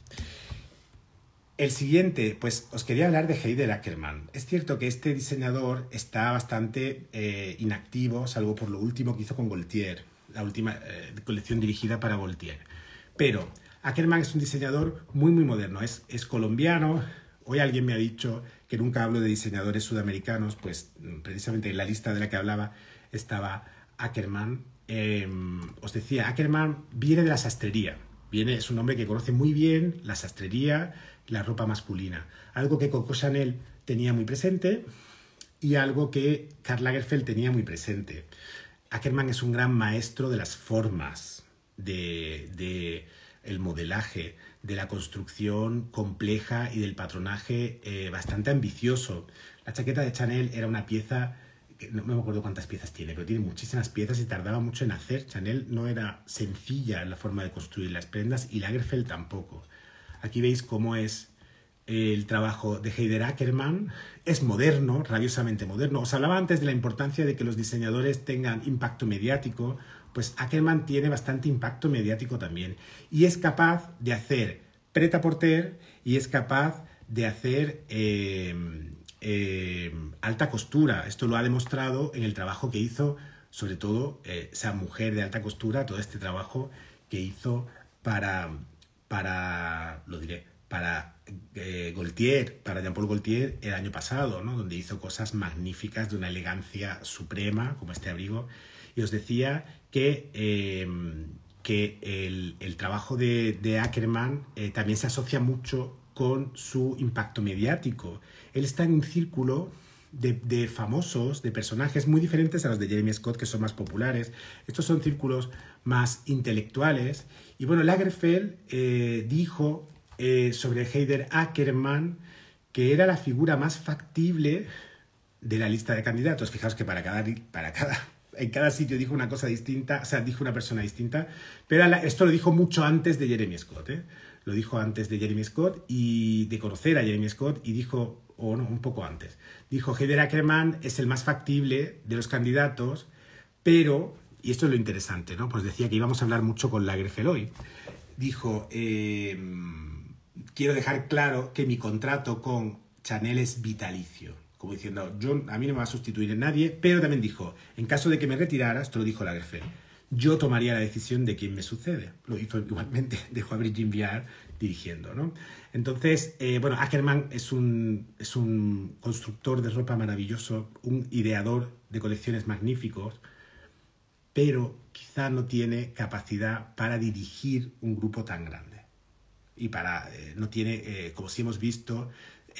El siguiente, pues os quería hablar de Heide Ackermann. Es cierto que este diseñador está bastante eh, inactivo, salvo por lo último que hizo con Gaultier, la última eh, colección dirigida para Gaultier. Pero Ackerman es un diseñador muy, muy moderno. Es, colombiano. Hoy alguien me ha dicho que nunca hablo de diseñadores sudamericanos, pues mm, precisamente en la lista de la que hablaba estaba Ackerman. Em, os decía, Ackerman viene de la sastrería. Viene, es un hombre que conoce muy bien la sastrería, la ropa masculina. Algo que Coco Chanel tenía muy presente y algo que Karl Lagerfeld tenía muy presente. Ackerman es un gran maestro de las formas, de el modelaje, de la construcción compleja y del patronaje eh, bastante ambicioso. La chaqueta de Chanel era una pieza, no me acuerdo cuántas piezas tiene, pero tiene muchísimas piezas y tardaba mucho en hacer. Chanel no era sencilla en la forma de construir las prendas y Lagerfeld tampoco. Aquí veis cómo es el trabajo de Heider Ackermann es moderno, rabiosamente moderno. Os hablaba antes de la importancia de que los diseñadores tengan impacto mediático pues Ackerman tiene bastante impacto mediático también. Y es capaz de hacer preta porter y es capaz de hacer em, em, alta costura. Esto lo ha demostrado en el trabajo que hizo, sobre todo eh, esa mujer de alta costura, todo este trabajo que hizo para, para lo diré, para eh, Gaultier, para Jean-Paul Gaultier el año pasado, ¿no? donde hizo cosas magníficas de una elegancia suprema, como este abrigo. Y os decía que, eh, que el, trabajo de, Ackerman eh, también se asocia mucho con su impacto mediático. Él está en un círculo de, famosos, de personajes muy diferentes a los de Jeremy Scott, que son más populares. Estos son círculos más intelectuales. Y bueno, Lagerfeld eh, dijo sobre Heider Ackerman que era la figura más factible de la lista de candidatos. Fijaos que para cada, para cada en cada sitio dijo una cosa distinta, o sea, dijo una persona distinta, pero esto lo dijo mucho antes de Jeremy Scott, ¿eh? lo dijo antes de Jeremy Scott y de conocer a Jeremy Scott y dijo, o no, un poco antes, dijo, Heather Ackerman es el más factible de los candidatos, pero, y esto es lo interesante, ¿no? Pues decía que íbamos a hablar mucho con Lagerfeld hoy, dijo, em, quiero dejar claro que mi contrato con Chanel es vitalicio diciendo, yo, a mí no me va a sustituir en nadie, pero también dijo, en caso de que me retirara, esto lo dijo la jefe, yo tomaría la decisión de quién me sucede. Lo hizo igualmente, dejó a Virgin Viard dirigiendo, ¿no? Entonces, eh, bueno, Ackerman es un, es un constructor de ropa maravilloso, un ideador de colecciones magníficos, pero quizá no tiene capacidad para dirigir un grupo tan grande. Y para, eh, no tiene, eh, como si hemos visto,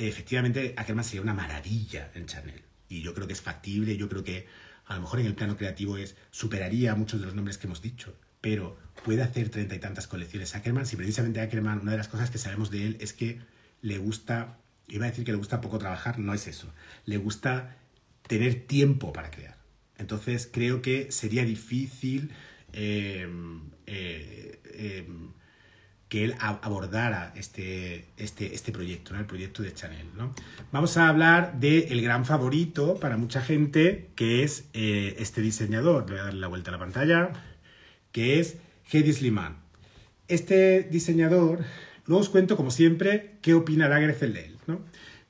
efectivamente Ackerman sería una maravilla en Chanel. Y yo creo que es factible, yo creo que a lo mejor en el plano creativo es superaría muchos de los nombres que hemos dicho, pero puede hacer treinta y tantas colecciones Ackerman. Si precisamente Ackerman, una de las cosas que sabemos de él es que le gusta, iba a decir que le gusta poco trabajar, no es eso, le gusta tener tiempo para crear. Entonces creo que sería difícil... Eh, eh, eh, que él abordara este, este, este proyecto, el proyecto de Chanel. ¿no? Vamos a hablar del gran favorito para mucha gente, que es eh, este diseñador, le voy a darle la vuelta a la pantalla, que es Hedy Sliman. Este diseñador, luego os cuento como siempre qué opinará Grecel de él,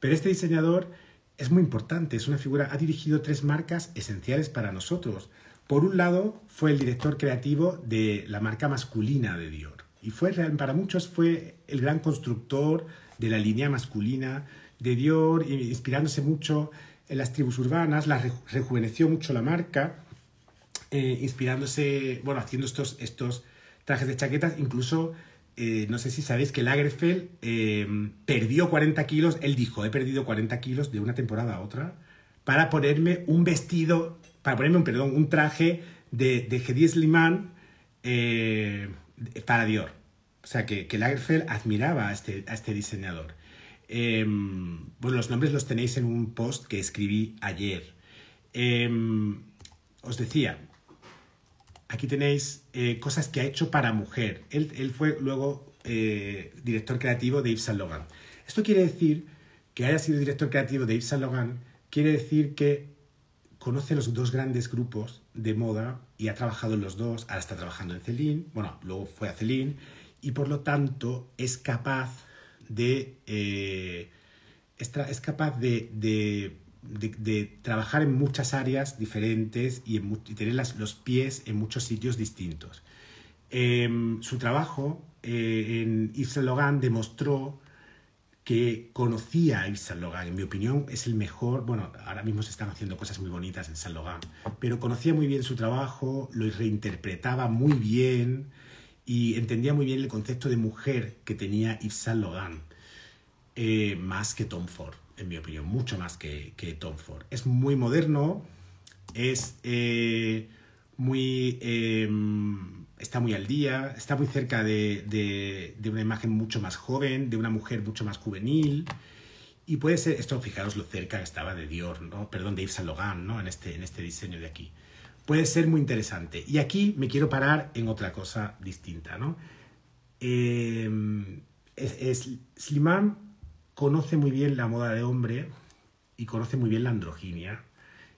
pero este diseñador es muy importante, es una figura, ha dirigido tres marcas esenciales para nosotros. Por un lado, fue el director creativo de la marca masculina de Dior. Y fue, para muchos fue el gran constructor de la línea masculina de Dior, inspirándose mucho en las tribus urbanas, la rejuveneció mucho la marca, eh, inspirándose, bueno, haciendo estos, estos trajes de chaquetas, incluso eh, no sé si sabéis que Lagerfeld eh, perdió 40 kilos, él dijo, he perdido 40 kilos de una temporada a otra, para ponerme un vestido, para ponerme un, perdón, un traje de, de 10 Slimane, para Dior. O sea, que, que Lagerfeld admiraba a este, este diseñador. Em, bueno, los nombres los tenéis en un post que escribí ayer. Em, os decía, aquí tenéis eh, cosas que ha hecho para mujer. Él, él fue luego eh, director creativo de Yves Logan. Esto quiere decir que haya sido director creativo de Yves Logan, quiere decir que conoce los dos grandes grupos de moda y ha trabajado en los dos, ahora está trabajando en Celine, bueno, luego fue a Celine, y por lo tanto es capaz de, eh, es, capaz de, trabajar en muchas áreas diferentes y, en, tener los pies en muchos sitios distintos. Em, su trabajo eh, en Yves Saint demostró que conocía a Yves Saint logan En mi opinión, es el mejor. Bueno, ahora mismo se están haciendo cosas muy bonitas en Saint logan pero conocía muy bien su trabajo, lo reinterpretaba muy bien y entendía muy bien el concepto de mujer que tenía Yves Saint logan eh, más que Tom Ford, en mi opinión, mucho más que, Tom Ford. Es muy moderno, es eh, muy. Eh, está muy al día, está muy cerca de, una imagen mucho más joven, de una mujer mucho más juvenil. Y puede ser, esto fijaros lo cerca que estaba de Dior, ¿no? perdón, de Yves Saint ¿no? en, este, en este diseño de aquí. Puede ser muy interesante. Y aquí me quiero parar en otra cosa distinta. ¿no? Eh, es, es, Slimán conoce muy bien la moda de hombre y conoce muy bien la androginia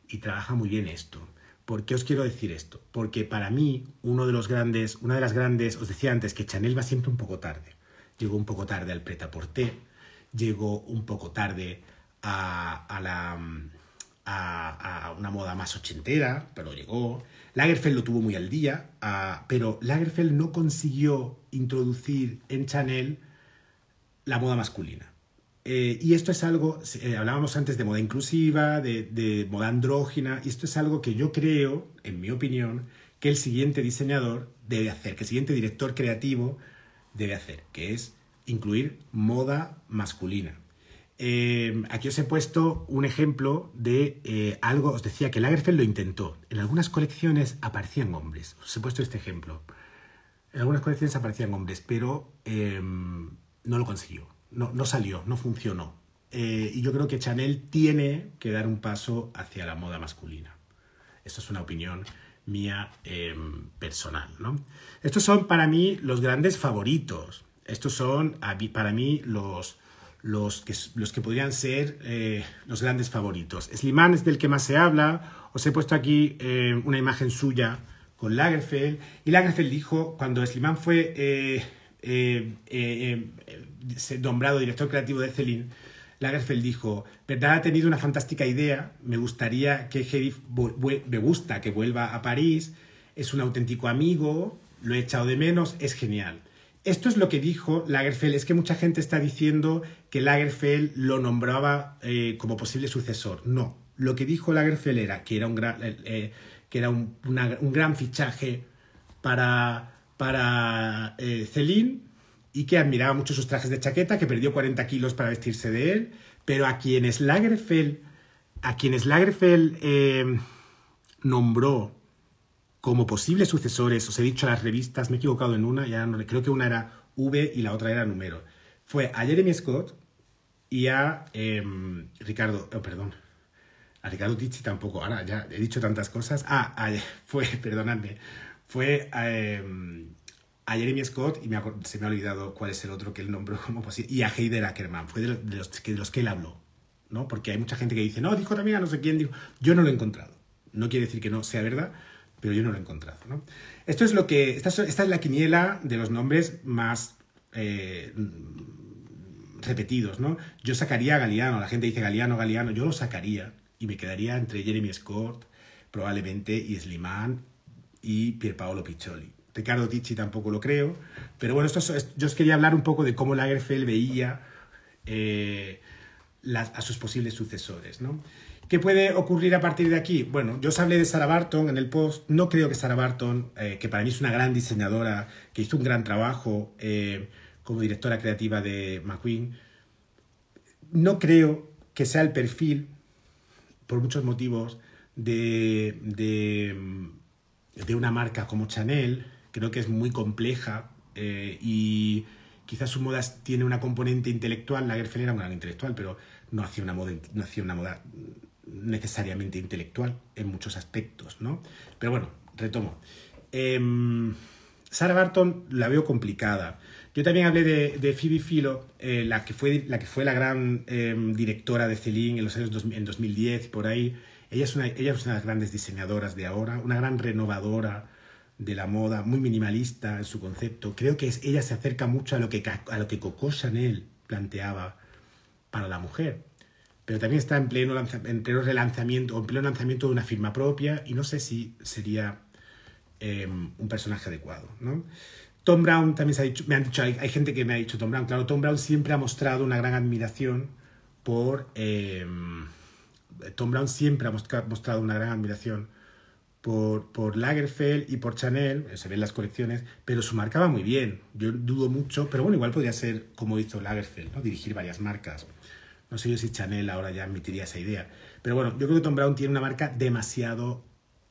y trabaja muy bien esto. ¿Por qué os quiero decir esto? Porque para mí, uno de los grandes, una de las grandes, os decía antes que Chanel va siempre un poco tarde. Llegó un poco tarde al preta porter llegó un poco tarde a, a la, una moda más ochentera, pero llegó. Lagerfeld lo tuvo muy al día, pero Lagerfeld no consiguió introducir en Chanel la moda masculina. Eh, y esto es algo, eh, hablábamos antes de moda inclusiva, de, moda andrógina, y esto es algo que yo creo, en mi opinión, que el siguiente diseñador debe hacer, que el siguiente director creativo debe hacer, que es incluir moda masculina. Eh, aquí os he puesto un ejemplo de algo, os decía que Lagerfeld lo intentó. En algunas colecciones aparecían hombres, os he puesto este ejemplo. En algunas colecciones aparecían hombres, pero em, no lo consiguió no, salió, no funcionó. Eh, y yo creo que Chanel tiene que dar un paso hacia la moda masculina. esto es una opinión mía em, personal. Estos son para mí los grandes favoritos. Estos son para mí los, los, que, podrían ser eh, los grandes favoritos. Slimán es del que más se habla. Os he puesto aquí em, una imagen suya con Lagerfeld. Y Lagerfeld dijo, cuando Slimán fue eh, em, nombrado director creativo de Celine, Lagerfeld dijo, verdad ha tenido una fantástica idea, me gustaría que Gerif, me gusta que vuelva a París, es un auténtico amigo, lo he echado de menos, es genial. Esto es lo que dijo Lagerfeld, es que mucha gente está diciendo que Lagerfeld lo nombraba eh, como posible sucesor. No, lo que dijo Lagerfeld era que era un gran, eh, eh, que era un, gran fichaje para, para Celine y que admiraba mucho sus trajes de chaqueta, que perdió 40 kilos para vestirse de él, pero a quienes Lagerfeld, a quienes em, nombró como posibles sucesores, os he dicho a las revistas, me he equivocado en una, ya no, creo que una era V y la otra era Número, fue a Jeremy Scott y a em, Ricardo, oh, perdón, a Ricardo Tizzi tampoco, ahora ya he dicho tantas cosas, ah, fue, perdonadme, fue a... Em, a Jeremy Scott y se me ha olvidado cuál es el otro que el nombre como y a Heider Ackerman, fue de los, de los, que, de los que él habló, ¿no? Porque hay mucha gente que dice, no, dijo también no sé quién, dijo, yo no lo he encontrado. No quiere decir que no sea verdad, pero yo no lo he encontrado, ¿no? Esto es lo que, esta, es la quiniela de los nombres más eh, repetidos, ¿no? Yo sacaría a Galeano, la gente dice Galeano, Galeano, yo lo sacaría y me quedaría entre Jeremy Scott, probablemente, y Slimán y Pierpaolo Piccioli. Ricardo Ticci tampoco lo creo. Pero bueno, esto yo os quería hablar un poco de cómo Lagerfeld veía eh, a sus posibles sucesores. ¿no? ¿Qué puede ocurrir a partir de aquí? Bueno, yo os hablé de Sarah Barton en el post. No creo que Sarah Barton, eh, que para mí es una gran diseñadora, que hizo un gran trabajo eh, como directora creativa de McQueen, no creo que sea el perfil, por muchos motivos, de, de una marca como Chanel, creo que es muy compleja eh, y quizás su moda tiene una componente intelectual, la era era una intelectual, pero no hacía una moda, no hacía una moda necesariamente intelectual en muchos aspectos, ¿no? Pero bueno, retomo. Eh, Sarah Barton la veo complicada. Yo también hablé de, de Phoebe Philo, eh, la, que fue, la que fue la gran em, directora de Celine en los años en 2010 por ahí. Ella es, una, ella es una de las grandes diseñadoras de ahora, una gran renovadora de la moda, muy minimalista en su concepto. Creo que es, ella se acerca mucho a lo, que, a lo que Coco Chanel planteaba para la mujer. Pero también está en pleno, en pleno relanzamiento o en pleno lanzamiento de una firma propia y no sé si sería em, un personaje adecuado. Tom Brown también se ha dicho, hay, gente que me ha dicho Tom Brown. Claro, Tom Brown siempre ha mostrado una gran admiración por. Em, Tom Brown siempre ha mostrado una gran admiración por, Lagerfeld y por Chanel, eh, se ven las colecciones, pero su marca va muy bien. Yo dudo mucho, pero bueno, igual podría ser como hizo Lagerfeld, ¿no? dirigir varias marcas. No sé yo si Chanel ahora ya admitiría esa idea. Pero bueno, yo creo que Tom Brown tiene una marca demasiado,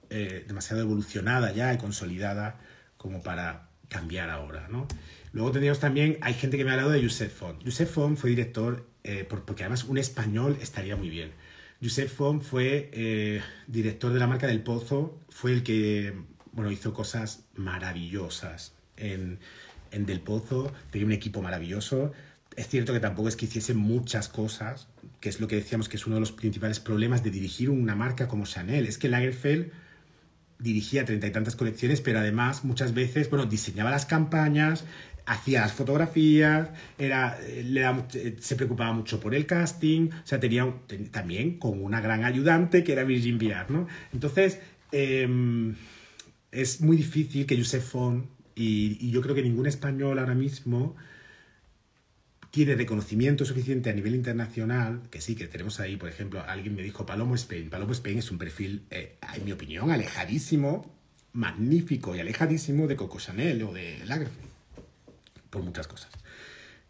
eh, demasiado evolucionada ya y consolidada como para cambiar ahora, ¿no? Luego teníamos también, hay gente que me ha hablado de Josep Font. Josep Font fue director, eh, porque además un español estaría muy bien Josep Font fue eh, director de la marca del Pozo, fue el que bueno, hizo cosas maravillosas en, en Del Pozo, tenía un equipo maravilloso. Es cierto que tampoco es que hiciese muchas cosas, que es lo que decíamos que es uno de los principales problemas de dirigir una marca como Chanel. Es que Lagerfeld dirigía treinta y tantas colecciones, pero además muchas veces, bueno, diseñaba las campañas, hacía las fotografías, era, eh, eh, se preocupaba mucho por el casting, o sea, tenía también con una gran ayudante que era Virgin Viard, Entonces, em, es muy difícil que Josef Fon, y, yo creo que ningún español ahora mismo tiene reconocimiento suficiente a nivel internacional, que sí, que tenemos ahí, por ejemplo, alguien me dijo Palomo Spain. Palomo Spain es un perfil, eh, en mi opinión, alejadísimo magnífico y alejadísimo de Coco Chanel o de Lagerfeld por muchas cosas.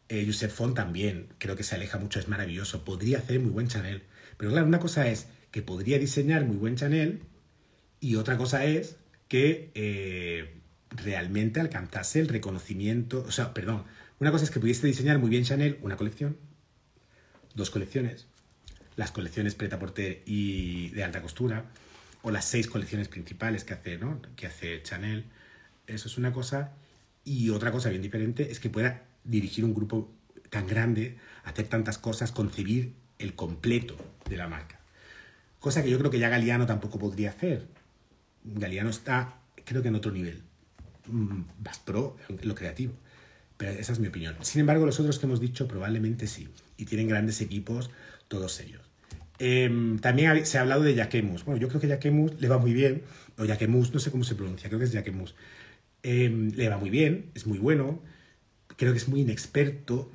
Eh, ...Joseph Fon también, creo que se aleja mucho, es maravilloso, podría hacer muy buen Chanel. Pero claro, una cosa es que podría diseñar muy buen Chanel y otra cosa es que eh, realmente alcanzase el reconocimiento, o sea, perdón, una cosa es que pudiese diseñar muy bien Chanel una colección, dos colecciones, las colecciones preta porter y de alta costura, o las seis colecciones principales que hace, ¿no? que hace Chanel. Eso es una cosa y otra cosa bien diferente es que pueda dirigir un grupo tan grande, hacer tantas cosas, concebir el completo de la marca. Cosa que yo creo que ya Galiano tampoco podría hacer. Galiano está, creo que en otro nivel, mm, más pro lo creativo. Pero esa es mi opinión. Sin embargo, los otros que hemos dicho probablemente sí. Y tienen grandes equipos, todos ellos. Em, también se ha hablado de yaquemus Bueno, yo creo que yaquemus le va muy bien. O yaquemus no sé cómo se pronuncia, creo que es yaquemus. Em, le va muy bien, es muy bueno. Creo que es muy inexperto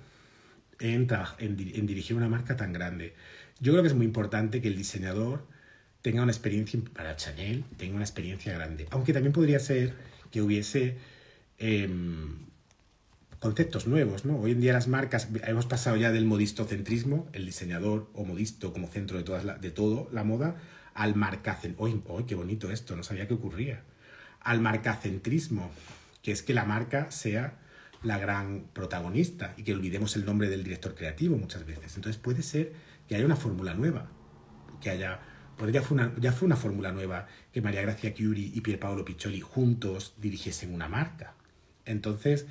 en, en, en dirigir una marca tan grande. Yo creo que es muy importante que el diseñador tenga una experiencia, para Chanel, tenga una experiencia grande. Aunque también podría ser que hubiese em, conceptos nuevos, ¿no? Hoy en día las marcas, hemos pasado ya del modistocentrismo, el diseñador o modisto como centro de, todas la, de todo la moda, al marcacen. qué bonito esto, no sabía que ocurría al marcacentrismo, que es que la marca sea la gran protagonista y que olvidemos el nombre del director creativo muchas veces. Entonces puede ser que haya una fórmula nueva, que haya... por ya fue una, ya fue una fórmula nueva que María Gracia Chiuri y Pier Paolo Piccioli juntos dirigiesen una marca. Entonces,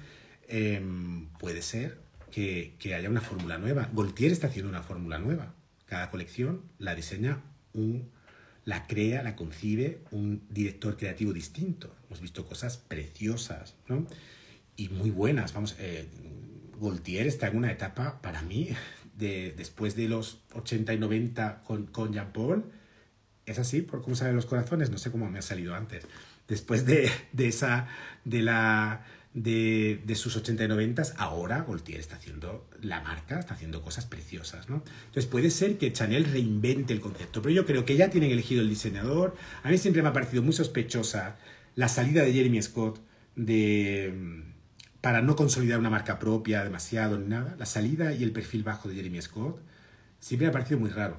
em, puede ser que, que haya una fórmula nueva. Gaultier está haciendo una fórmula nueva. Cada colección la diseña un la crea, la concibe un director creativo distinto. Hemos visto cosas preciosas ¿no? y muy buenas. Vamos, eh, Gaultier está en una etapa para mí, de, después de los 80 y 90 con, con Jean Paul, es así por cómo salen los corazones, no sé cómo me ha salido antes. Después de, de esa, de la de, sus 80 y 90, ahora Gaultier está haciendo, la marca está haciendo cosas preciosas, ¿no? Entonces puede ser que Chanel reinvente el concepto, pero yo creo que ya tienen elegido el diseñador. A mí siempre me ha parecido muy sospechosa la salida de Jeremy Scott de para no consolidar una marca propia demasiado ni nada, la salida y el perfil bajo de Jeremy Scott siempre me ha parecido muy raro.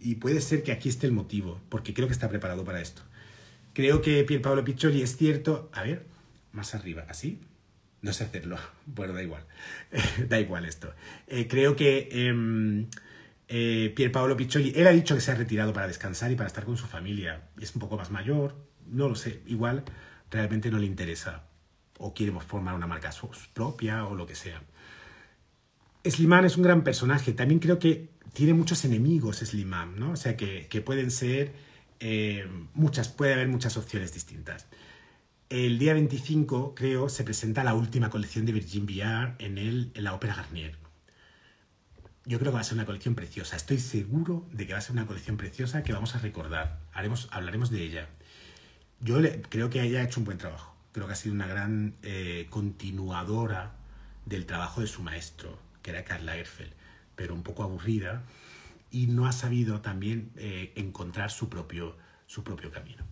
Y puede ser que aquí esté el motivo, porque creo que está preparado para esto. Creo que Pierpaolo Piccioli es cierto. A ver, más arriba, así. No sé hacerlo. Bueno, da igual. da igual esto. Eh, creo que em, eh, Paolo Piccioli, él ha dicho que se ha retirado para descansar y para estar con su familia. Es un poco más mayor, no lo sé. Igual realmente no le interesa. O quiere formar una marca propia o lo que sea. Slimán es un gran personaje. También creo que tiene muchos enemigos Slimán, ¿no? O sea, que, que pueden ser... Eh, muchas, puede haber muchas opciones distintas. El día 25, creo, se presenta la última colección de Virgin Viard en, el, la Ópera Garnier. Yo creo que va a ser una colección preciosa. Estoy seguro de que va a ser una colección preciosa que vamos a recordar. Haremos, hablaremos de ella. Yo creo que ella ha hecho un buen trabajo. Creo que ha sido una gran eh, continuadora del trabajo de su maestro, que era Carla Erfeld, pero un poco aburrida y no ha sabido también eh, encontrar su propio, su propio camino.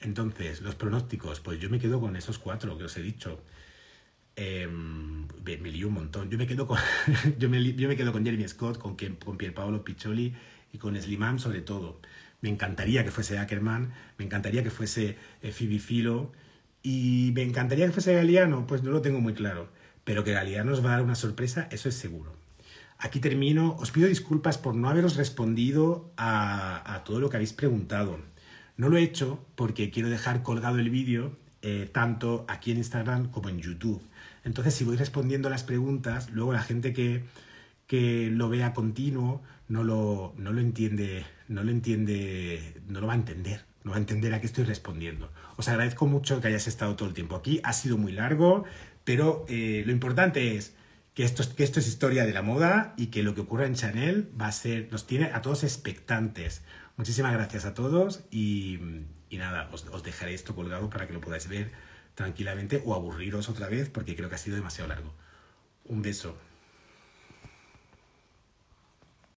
Entonces, los pronósticos, pues yo me quedo con esos cuatro que os he dicho. Em, me, lío un montón. Yo me quedo con, yo me, quedo con Jeremy Scott, con, con Pierpaolo Piccioli y con Slimán sobre todo. Me encantaría que fuese Ackerman, me encantaría que fuese eh, Philo y me encantaría que fuese Galeano, pues no lo tengo muy claro. Pero que Galeano nos va a dar una sorpresa, eso es seguro. Aquí termino. Os pido disculpas por no haberos respondido a todo lo que habéis preguntado no lo he hecho porque quiero dejar colgado el vídeo eh, tanto aquí en Instagram como en YouTube. Entonces, si voy respondiendo las preguntas, luego la gente que, que lo vea continuo no lo, entiende, no lo entiende, no lo va a entender, no va a entender a qué estoy respondiendo. Os agradezco mucho que hayas estado todo el tiempo aquí. Ha sido muy largo, pero eh, lo importante es que esto, que esto es historia de la moda y que lo que ocurra en Chanel va a ser, nos tiene a todos expectantes. Muchísimas gracias a todos y, nada, os, dejaré esto colgado para que lo podáis ver tranquilamente o aburriros otra vez porque creo que ha sido demasiado largo. Un beso.